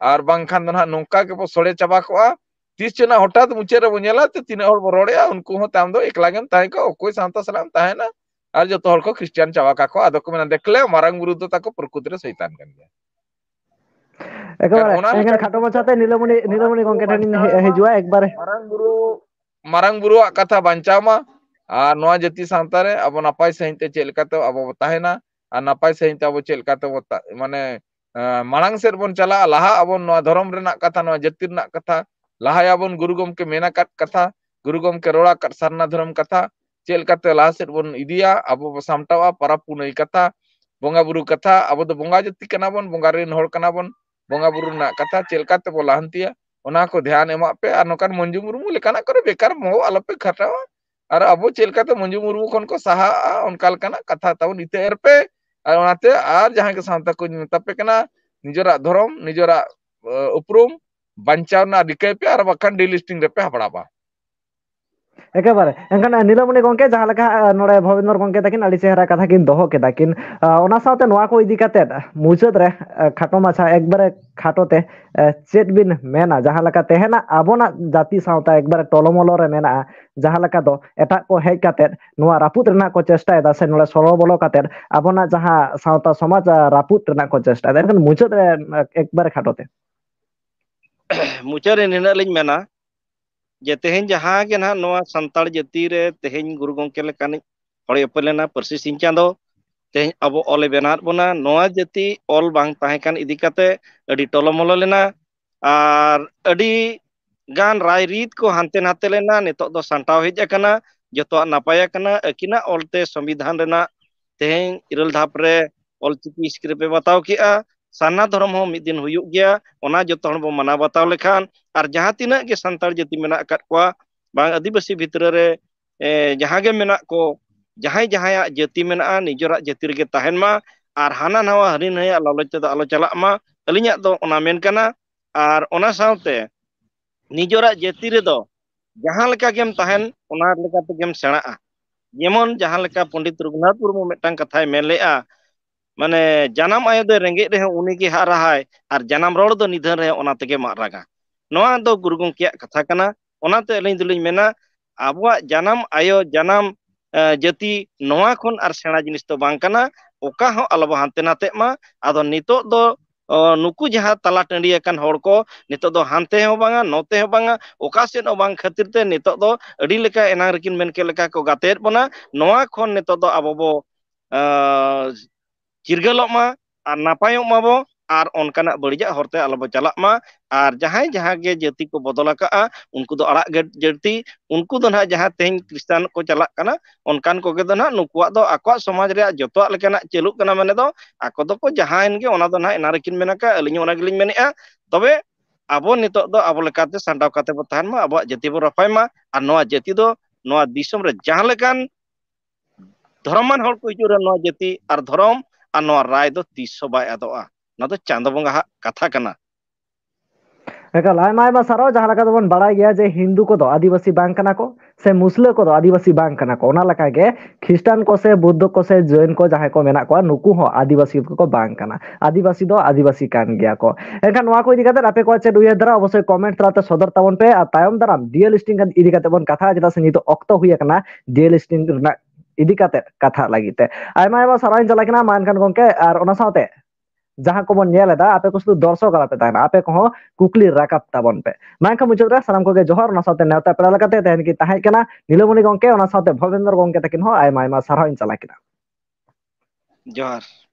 ᱟᱨ ᱵᱟᱝᱠᱷᱟᱱ ᱫᱚ ᱱᱟᱦᱟᱜ ᱱᱚᱝᱠᱟ ᱜᱮᱵᱚ ᱥᱚᱲᱮ ᱪᱟᱵᱟ ᱠᱚᱜᱼᱟ ᱛᱤᱥ ᱪᱚ ᱱᱟᱦᱟᱜ ᱦᱚᱴᱟᱛ ᱢᱩᱪᱟᱹᱫ ᱨᱮᱵᱚ ᱧᱮᱞᱟ ᱛᱤᱱᱟᱹᱜ ᱦᱚᱲ ᱵᱚ ᱨᱚᱲᱮᱜᱼᱟ ᱩᱱᱠᱩ ᱦᱚᱸ ᱛᱟᱢ ᱫᱚ ᱮᱠᱞᱟ ᱜᱮᱢ ᱛᱟᱦᱮᱸ ᱠᱚᱜᱼᱟ ᱚᱠᱚᱭ ᱥᱟᱶᱛᱟ ᱥᱟᱞᱟᱜ ᱮᱢ ᱛᱟᱦᱮᱱᱟ ᱟᱨ ᱡᱚᱛᱚ ᱦᱚᱲ ᱠᱚ ᱠᱷᱨᱤᱥᱴᱟᱱ ᱪᱟᱵᱟ ᱠᱟᱠᱚ ᱟᱫᱚ ᱠᱚ ᱢᱮᱱᱟ ᱫᱮᱠᱷᱞᱮ ᱢᱟᱨᱟᱝ ᱵᱩᱨᱩ ᱫᱚ ᱛᱟᱠᱚ ᱯᱨᱚᱠᱩᱛ ᱨᱮ ᱥᱚᱭᱛᱟᱱ ᱠᱟᱱ ᱜᱮᱭᱟ ᱮᱠᱵᱟᱨ ᱮᱱᱠᱷᱟᱱ ᱠᱷᱟᱴᱚ ᱢᱟᱪᱷᱟᱛᱮ ᱱᱤᱞᱚᱢᱚᱱᱤ ᱱᱤᱞᱚᱢᱚᱱᱤ ᱜᱚᱝᱠᱮ ᱴᱷᱮᱱᱤᱧ ᱦᱤᱡᱩᱜᱼᱟ ᱮᱠᱵᱟᱨ ᱢᱟᱨᱟᱝ ᱵᱩᱨᱩ ᱢᱟᱨᱟᱝ ᱵᱩᱨᱩᱣᱟᱜ ᱠᱟᱛᱷᱟ ᱵᱟᱧᱪᱟᱣ ᱢᱟ ᱟᱨ ᱱᱚᱣᱟ ᱡᱟᱹᱛᱤ ᱥᱟᱶᱛᱟ ᱨᱮ ᱟᱵᱚ ᱱᱟᱯᱟᱭ ᱥᱟᱺᱦᱤᱡ ᱛᱮ ᱪᱮᱫ ᱞᱮᱠᱟᱛᱮ ᱟᱵᱚ ᱵᱚ ᱛᱟᱦᱮᱱᱟ ᱟᱨ ᱱᱟᱯᱟᱭ ᱥᱟᱺᱦᱤᱡ ᱛᱮ ᱟᱵᱚ ᱪᱮᱫ ᱞᱮᱠᱟᱛᱮ ᱵᱚ ᱢᱟᱱᱮ ᱢᱟᱲᱟᱝ ᱥᱮᱫ ᱵᱚᱱ ᱪᱟᱞᱟᱜᱼᱟ ᱞᱟᱦᱟᱜ ᱟᱵᱚᱱ ᱱᱚᱣᱟ ᱫᱷᱚᱨᱚᱢ ᱨᱮᱱᱟᱜ ᱠᱟᱛᱷᱟ ᱱᱚᱣᱟ ᱡᱟᱹᱛᱤ ᱨᱮᱱᱟᱜ ᱠᱟᱛᱷᱟ ᱞᱟᱦᱟᱭᱟᱵᱚᱱ ᱜᱩᱨᱩ ᱜᱚᱢᱠᱮ ᱢᱮᱱ ᱟᱠᱟᱫ ᱠᱟᱛᱷᱟ ᱜᱩᱨᱩ ᱜᱚᱢᱠᱮ ᱨᱚᱲ ᱟᱠᱟᱫ ᱥᱟᱨᱱᱟ ᱫᱷᱚᱨᱚᱢ ᱠᱟᱛᱷᱟ ᱪᱮᱫ ᱞᱮᱠᱟᱛᱮ ᱞᱟᱦᱟ ᱥᱮᱫ ᱵᱚᱱ ᱤᱫᱤᱭᱟ ᱟᱵᱚ ᱵᱚ ᱥᱟᱢᱴᱟᱣᱟ ᱯᱟᱨᱟᱵᱽ ᱯᱩᱱᱟᱹᱭ ᱠᱟᱛᱷᱟ ᱵᱚᱸᱜᱟ ᱵᱩᱨᱩ ᱠᱟᱛᱷᱟ ᱟᱵᱚ ᱫᱚ ᱵᱚᱸᱜᱟ ᱡᱟᱹᱛᱤ ᱠᱟᱱᱟ ᱵᱚᱱ ᱵᱚᱸᱜᱟ ᱨᱮᱱ ᱦᱚᱲ ᱠᱟᱱᱟ ᱵᱚᱱ ᱵᱚᱸᱜᱟ ᱵᱩᱨᱩ ᱨᱮᱱᱟᱜ ᱠᱟᱛᱷᱟ ᱪᱮᱫ ᱞᱮᱠᱟᱛᱮ ᱵᱚ ᱞᱟᱦᱟᱱᱛᱤᱭᱟ ᱚᱱᱟ ᱠᱚ ᱫᱷᱮᱭᱟᱱ ᱮᱢᱟᱜ ᱯᱮ ᱟᱨ ᱱᱚᱝᱠᱟᱱ ᱢᱚᱧᱡᱩ ᱢᱩᱨᱢᱩ ᱞᱮᱠᱟᱱᱟᱜ ᱠᱚᱨᱮ ᱵᱮᱠᱟᱨ ᱢᱚᱦᱚ ᱟᱞᱚᱯᱮ ᱠᱷᱟᱴᱟᱣᱟ और अब चलते मंजू मुर्मू खन को साहा उनका कथा तब इतर पे और नाते और जहाँ के सावता को मतापे निजर धरम निजर उपरूम बचाव रिकाय पे और बाखान डिलिस्टिंग पे हपड़ाबा ᱮᱠᱮᱵᱟᱨᱮ ᱮᱱᱠᱷᱟᱱ ᱱᱤᱞᱚᱢᱚᱱᱤ ᱜᱚᱝᱠᱮ ᱡᱟᱦᱟᱸ ᱞᱮᱠᱟ ᱱᱚᱰᱮ ᱵᱷᱚᱵᱮᱱᱫᱨᱚ ᱜᱚᱝᱠᱮ ᱛᱟᱹᱠᱤᱱ ᱟᱹᱰᱤ ᱪᱮᱦᱨᱟ ᱠᱟᱛᱷᱟ ᱠᱤᱱ ᱫᱚᱦᱚ ᱠᱮᱫᱟ ᱠᱤᱱ ᱚᱱᱟ ᱥᱟᱶᱛᱮ ᱱᱚᱣᱟ ᱠᱚ ᱤᱫᱤ ᱠᱟᱛᱮᱫ ᱢᱩᱪᱟᱹᱫ ᱨᱮ ᱠᱷᱟᱴᱚ ᱢᱟᱪᱷᱟ ᱮᱠᱵᱟᱨᱮ ᱠᱷᱟᱴᱚ ᱛᱮ ᱪᱮᱫ ᱵᱤᱱ ᱢᱮᱱᱟ ᱡᱟᱦᱟᱸ ᱞᱮᱠᱟ ᱛᱮᱦᱮᱱᱟ ᱟᱵᱚᱱᱟᱜ ᱡᱟᱹᱛᱤ ᱥᱟᱶᱛᱟ ᱮᱠᱵᱟᱨᱮ ᱴᱚᱞᱚᱢᱚᱞᱚ ᱨᱮ ᱢᱮᱱᱟᱜᱼᱟ ᱡᱟᱦᱟᱸ ᱞᱮᱠᱟ ᱫᱚ ᱮᱴᱟᱜ ᱠᱚ ᱦᱮᱡ ᱠᱟᱛᱮᱫ ᱱᱚᱣᱟ ᱨᱟᱹᱯᱩᱫ ᱨᱮᱱᱟᱜ ᱠᱚ ᱪᱮᱥᱴᱟᱭᱮᱫᱟ ᱥᱮ ᱱᱚᱰᱮ ᱥᱚᱞᱚ ᱵᱚᱞᱚ ᱠᱟᱛᱮᱫ ᱟᱵᱚᱱᱟᱜ ᱡᱟᱦᱟᱸ ᱥᱟᱶᱛᱟ ᱥᱚᱢᱟᱡᱽ ᱨᱟᱹᱯᱩᱫ ᱨᱮᱱᱟᱜ ᱠᱚ ᱪᱮᱥᱴᱟᱭᱮᱫᱟ ᱮᱱᱠᱷᱟᱱ ᱢᱩᱪᱟᱹᱫ ᱨᱮ ᱮᱠᱵᱟᱨᱮ ᱠᱷᱟᱴᱚ ᱛᱮ ᱢᱩᱪᱟᱹᱫ ᱨᱮ ᱱᱤᱱᱟᱹᱜ ᱞᱤᱧ ᱢᱮᱱᱟ ᱡᱮ ᱛᱮᱦᱮᱧ ᱡᱟᱦᱟᱸ ᱜᱮ ᱱᱟᱦᱟᱜ ᱱᱚᱣᱟ ᱥᱟᱱᱛᱟᱲ ᱡᱟᱹᱛᱤ ᱨᱮ ᱛᱮᱦᱮᱧ ᱜᱩᱨᱩ ᱜᱚᱢᱠᱮ ᱞᱮᱠᱟᱱᱤᱡ ᱦᱚᱲᱮ ᱩᱯᱮᱞᱮᱱᱟ ᱯᱟᱹᱨᱥᱤ ᱥᱤᱧ ᱪᱟᱸᱫᱚ ᱛᱮᱦᱮᱧ ᱟᱵᱚ ᱚᱞᱮ ᱵᱮᱱᱟᱣᱮᱫ ᱵᱚᱱᱟ ᱱᱚᱣᱟ ᱡᱟᱹᱛᱤ ᱚᱞ ᱵᱟᱝ ᱛᱟᱦᱮᱸ ᱠᱟᱱ ᱤᱫᱤ ᱠᱟᱛᱮ ᱟᱹᱰᱤ ᱴᱚᱞᱚᱢᱚᱞᱚ ᱞᱮᱱᱟ ᱟᱨ ᱟᱹᱰᱤ ᱜᱟᱱ ᱨᱟᱭᱨᱤᱛ ᱠᱚ ᱦᱟᱱᱛᱮ ᱱᱟᱛᱮ ᱞᱮᱱᱟ ᱱᱤᱛᱚᱜ ᱫᱚ ᱥᱟᱢᱴᱟᱣ ᱦᱮᱡ ᱟᱠᱟᱱᱟ ᱡᱚᱛᱚᱣᱟᱜ ᱱᱟᱯᱟᱭ ᱟᱠᱟᱱᱟ ᱟᱹᱠᱤᱱᱟᱜ ᱚᱞᱛᱮ ᱥᱚᱝᱵᱤᱫᱷᱟᱱ ᱨᱮᱱᱟᱜ ᱛᱮᱦᱮᱧ ᱤᱨᱟᱹᱞ ᱫᱷᱟᱯ ᱨᱮ ᱚᱞᱪᱤᱠᱤ ᱥᱠᱨᱤᱯᱴ ᱮ ᱵᱟᱛᱟᱣ ᱠᱮᱜᱼᱟ sana dorong hong midin huyuk dia, ona jotong hong bong mana batau lekan, ar jahati na santar jati mena akat kwa, bang adi besi fitrere, jahage mena ko, jahai jahai a jati mena a ni jorak jati rike tahen ma, ar hana nawa hari na ya lalo jata alo jala ma, elinya to ona men ar ona saute, ni jorak jati re to, jahal leka gem tahen, ona leka to gem sana a, gemon jahal leka pondi turgunat purmu metang katai mele a. ᱢᱟᱱᱮ ᱡᱟᱱᱟᱢ ᱟᱭᱳ ᱫᱚᱭ ᱨᱮᱸᱜᱮᱡ ᱨᱮᱦᱚᱸ ᱩᱱᱤᱜᱮ ᱦᱟᱜ ᱨᱟᱦᱟᱭ ᱟᱨ ᱡᱟᱱᱟᱢ ᱨᱚᱲ ᱫᱚ ᱱᱤᱫᱷᱟᱹᱱ ᱨᱮᱦᱚᱸ ᱚᱱᱟ ᱛᱮᱜᱮ ᱢᱟᱜ ᱨᱟᱜᱟ ᱱᱚᱣᱟ ᱫᱚ ᱜᱩᱨᱩ ᱜᱚᱢᱠᱮᱭᱟᱜ ᱠᱟᱛᱷᱟ ᱠᱟᱱᱟ ᱚᱱᱟᱛᱮ ᱟᱹᱞᱤᱧ ᱫᱚᱞᱤᱧ ᱢᱮᱱᱟ ᱟᱵᱚᱣᱟᱜ ᱡᱟᱱᱟᱢ ᱟᱭᱳ ᱡᱟᱱᱟᱢ ᱡᱟᱹᱛᱤ ᱱᱚᱣᱟ ᱠᱷᱚᱱ ᱟᱨ ᱥᱮᱬᱟ ᱡᱤᱱᱤᱥ ᱫᱚ ᱵᱟᱝ ᱠᱟᱱᱟ ᱚᱠᱟ ᱦᱚᱸ ᱟᱞᱚᱵᱚ ᱦᱟᱱᱛᱮ ᱱᱟᱛᱮᱜ ᱢᱟ ᱟᱫᱚ ᱱᱤᱛᱚᱜ ᱫᱚ ᱱᱩᱠᱩ ᱡᱟᱦᱟᱸ ᱛᱟᱞᱟ ᱴᱟᱺᱰᱤ ᱟᱠᱟᱱ ᱦᱚᱲ ᱠᱚ ᱱᱤᱛᱚᱜ ᱫᱚ ᱦᱟᱱᱛᱮ ᱦᱚᱸ ᱵᱟᱝᱟ ᱱᱚᱛᱮ ᱦᱚᱸ ᱵᱟᱝᱟ ᱚᱠᱟ ᱥᱮᱫ ᱦᱚᱸ ᱵᱟᱝ ᱠᱷᱟᱹᱛᱤᱨ ᱛᱮ ᱱᱤᱛᱚᱜ ᱫᱚ ᱟᱹᱰᱤ ᱞᱮᱠᱟ ᱮᱱᱟᱝ ᱨᱮᱠᱤᱱ ᱢᱮᱱ ᱠᱮᱫ ᱞᱮᱠᱟ ᱠᱚ ᱜᱟᱛᱮᱭᱮᱫ ᱵᱚᱱᱟ ᱱᱚᱣᱟ ᱠᱷᱚᱱ ᱱᱤᱛᱚᱜ ᱫᱚ ᱟᱵᱚ ᱵᱚ jirga ma ar napa ma bo ar onkana belijak horte alabo calak ma ar jahai ge jati ko botolaka a unku do alak ge jati unku do na jahat teng kristan ko calak kana onkan ko ke do na nukua do akuak somaj a joto ak lekana celuk kana mana do akuak do ko jahain ge ona do na enarikin menaka elinyo ona geling to tobe abo nito do abo lekate sandau kate botahan ma abo jati bo rafai ma ar noa jati do noa disom re jahalekan Dharma hal kujuran noa jati ar dharma ᱟᱨ ᱱᱚᱣᱟ ᱨᱟᱭ ᱫᱚ ᱛᱤᱥ ᱵᱟᱭ ᱟᱫᱚᱜᱼᱟ ᱱᱚᱣᱟ ᱫᱚ ᱪᱟᱸᱫᱚ ᱵᱚᱸᱜᱟ ᱦᱟᱜ ᱠᱟᱛᱷᱟ ᱠᱟᱱᱟ ᱮᱠᱟᱞ ᱟᱭᱢᱟ ᱟᱭᱢᱟ ᱥᱟᱨᱦᱟᱣ ᱡᱟᱦᱟᱸ ᱞᱮᱠᱟ ᱫᱚᱵᱚᱱ ᱵᱟᱲᱟᱭ ᱜᱮᱭᱟ ᱡᱮ ᱦᱤᱱᱫᱩ ᱠᱚᱫᱚ ᱟᱹᱫᱤᱵᱟᱹᱥᱤ ᱵᱟᱝ ᱠᱟᱱᱟ ᱠᱚ ᱥᱮ ᱢᱩᱥᱞᱟᱹ ᱠᱚᱫᱚ ᱟᱹᱫᱤᱵᱟᱹᱥᱤ ᱵᱟᱝ ᱠᱟᱱᱟ ᱠᱚ ᱚᱱᱟ ᱞᱮᱠᱟᱜᱮ ᱠᱷᱤᱥᱴᱟᱱ ᱠᱚ ᱥᱮ ᱵᱩᱫᱽᱫᱷᱚ ᱠᱚ ᱥᱮ ᱡᱚᱭᱮᱱ ᱠᱚ ᱡᱟᱦᱟᱸᱭ ᱠᱚ ᱢᱮᱱᱟᱜ ᱠᱚᱣᱟ ᱱᱩᱠᱩ ᱦᱚᱸ ᱟᱹᱫᱤᱵᱟᱹᱥᱤ ᱠᱚ ᱵᱟᱝ ᱠᱟᱱᱟ ᱟᱹᱫᱤᱵᱟᱹᱥᱤ ᱫᱚ ᱟᱹᱫᱤᱵᱟᱹᱥᱤ ᱠᱟᱱ ᱜᱮᱭᱟ ᱠᱚ ᱮᱱᱠᱷᱟᱱ ᱱᱚᱣᱟ ᱠᱚ ᱤᱫᱤ ᱠᱟᱛᱮ ᱟᱯᱮ ᱠᱚᱣᱟᱜ ᱪᱮᱫ ᱩᱭᱦᱟᱹᱨ ᱫᱷᱟᱨᱟ ᱚᱵᱚᱥᱥᱳᱭ ᱠᱚᱢᱮᱱᱴ ᱛᱟᱞᱟᱛᱮ ᱥᱚᱫᱚᱨ ᱛᱟᱵᱚᱱ ᱯᱮ ᱟᱨ ᱛᱟᱭᱚᱢ ᱫᱟᱨᱟᱢ ᱰᱤᱭᱮᱞ ᱞᱤᱥᱴᱤᱝ ᱤᱫᱤ ᱠᱟᱛᱮ ᱵᱚᱱ ᱠᱟᱛᱷᱟ ᱪᱮᱫᱟᱜ ᱥᱮ ᱱᱤᱛᱚᱜ ᱚᱠᱛᱚ ᱦᱩᱭ ᱟᱠᱟᱱᱟ ᱰᱤᱭᱮᱞ ᱨᱮᱱᱟᱜ ᱤᱫᱤ ᱠᱟᱛᱮ ᱠᱟᱛᱷᱟ ᱞᱟᱹᱜᱤᱫ ᱛᱮ ᱟᱭᱢᱟ ᱟᱭᱢᱟ ᱥᱟᱨᱦᱟᱣ ᱤᱧ ᱪᱟᱞᱟᱜ ᱠᱟᱱᱟ ᱢᱟᱱᱠᱷᱟᱱ ᱜᱚᱢᱠᱮ ᱟᱨ ᱚᱱᱟ ᱥᱟᱶᱛᱮ ᱡᱟᱦᱟᱸ ᱠᱚᱵᱚᱱ ᱧᱮᱞ ᱮᱫᱟ ᱟᱯᱮ ᱠᱚ ᱥᱩᱫᱷᱩ ᱫᱚᱨᱥᱚᱠ ᱟᱞᱟᱯᱮ ᱛᱟᱦᱮᱱᱟ ᱟᱯᱮ ᱠᱚᱦᱚᱸ ᱠᱩᱠᱞᱤ ᱨᱟᱠᱟᱵ ᱛᱟᱵᱚᱱ ᱯᱮ ᱢᱮᱱᱠᱷᱟᱱ ᱢᱩᱪᱟᱹᱫ ᱨᱮ ᱥᱟᱱᱟᱢ ᱠᱚᱜᱮ ᱡᱚᱦᱟᱨ ᱚᱱᱟ ᱥᱟᱶᱛᱮ ᱱᱮᱣᱛᱟ ᱯᱮᱲᱟ ᱞᱮᱠᱟᱛᱮ ᱛᱮᱦᱮᱧ ᱠᱤᱱ ᱛᱟᱦᱮᱸ ᱠᱟᱱᱟ ᱱᱤᱞᱚᱢᱚᱱᱤ ᱜᱚᱢᱠᱮ ᱚᱱᱟ ᱥᱟᱶᱛᱮ ᱵᱷᱚᱵᱮᱱᱫᱨᱚ ᱜᱚᱢᱠᱮ ᱛᱟᱹᱠᱤᱱ ᱦᱚᱸ ᱟᱭᱢᱟ ᱟᱭᱢᱟ ᱥᱟᱨᱦᱟᱣ ᱤᱧ ᱪᱟᱞᱟᱜ ᱠᱟᱱᱟ ᱡᱚᱦᱟᱨ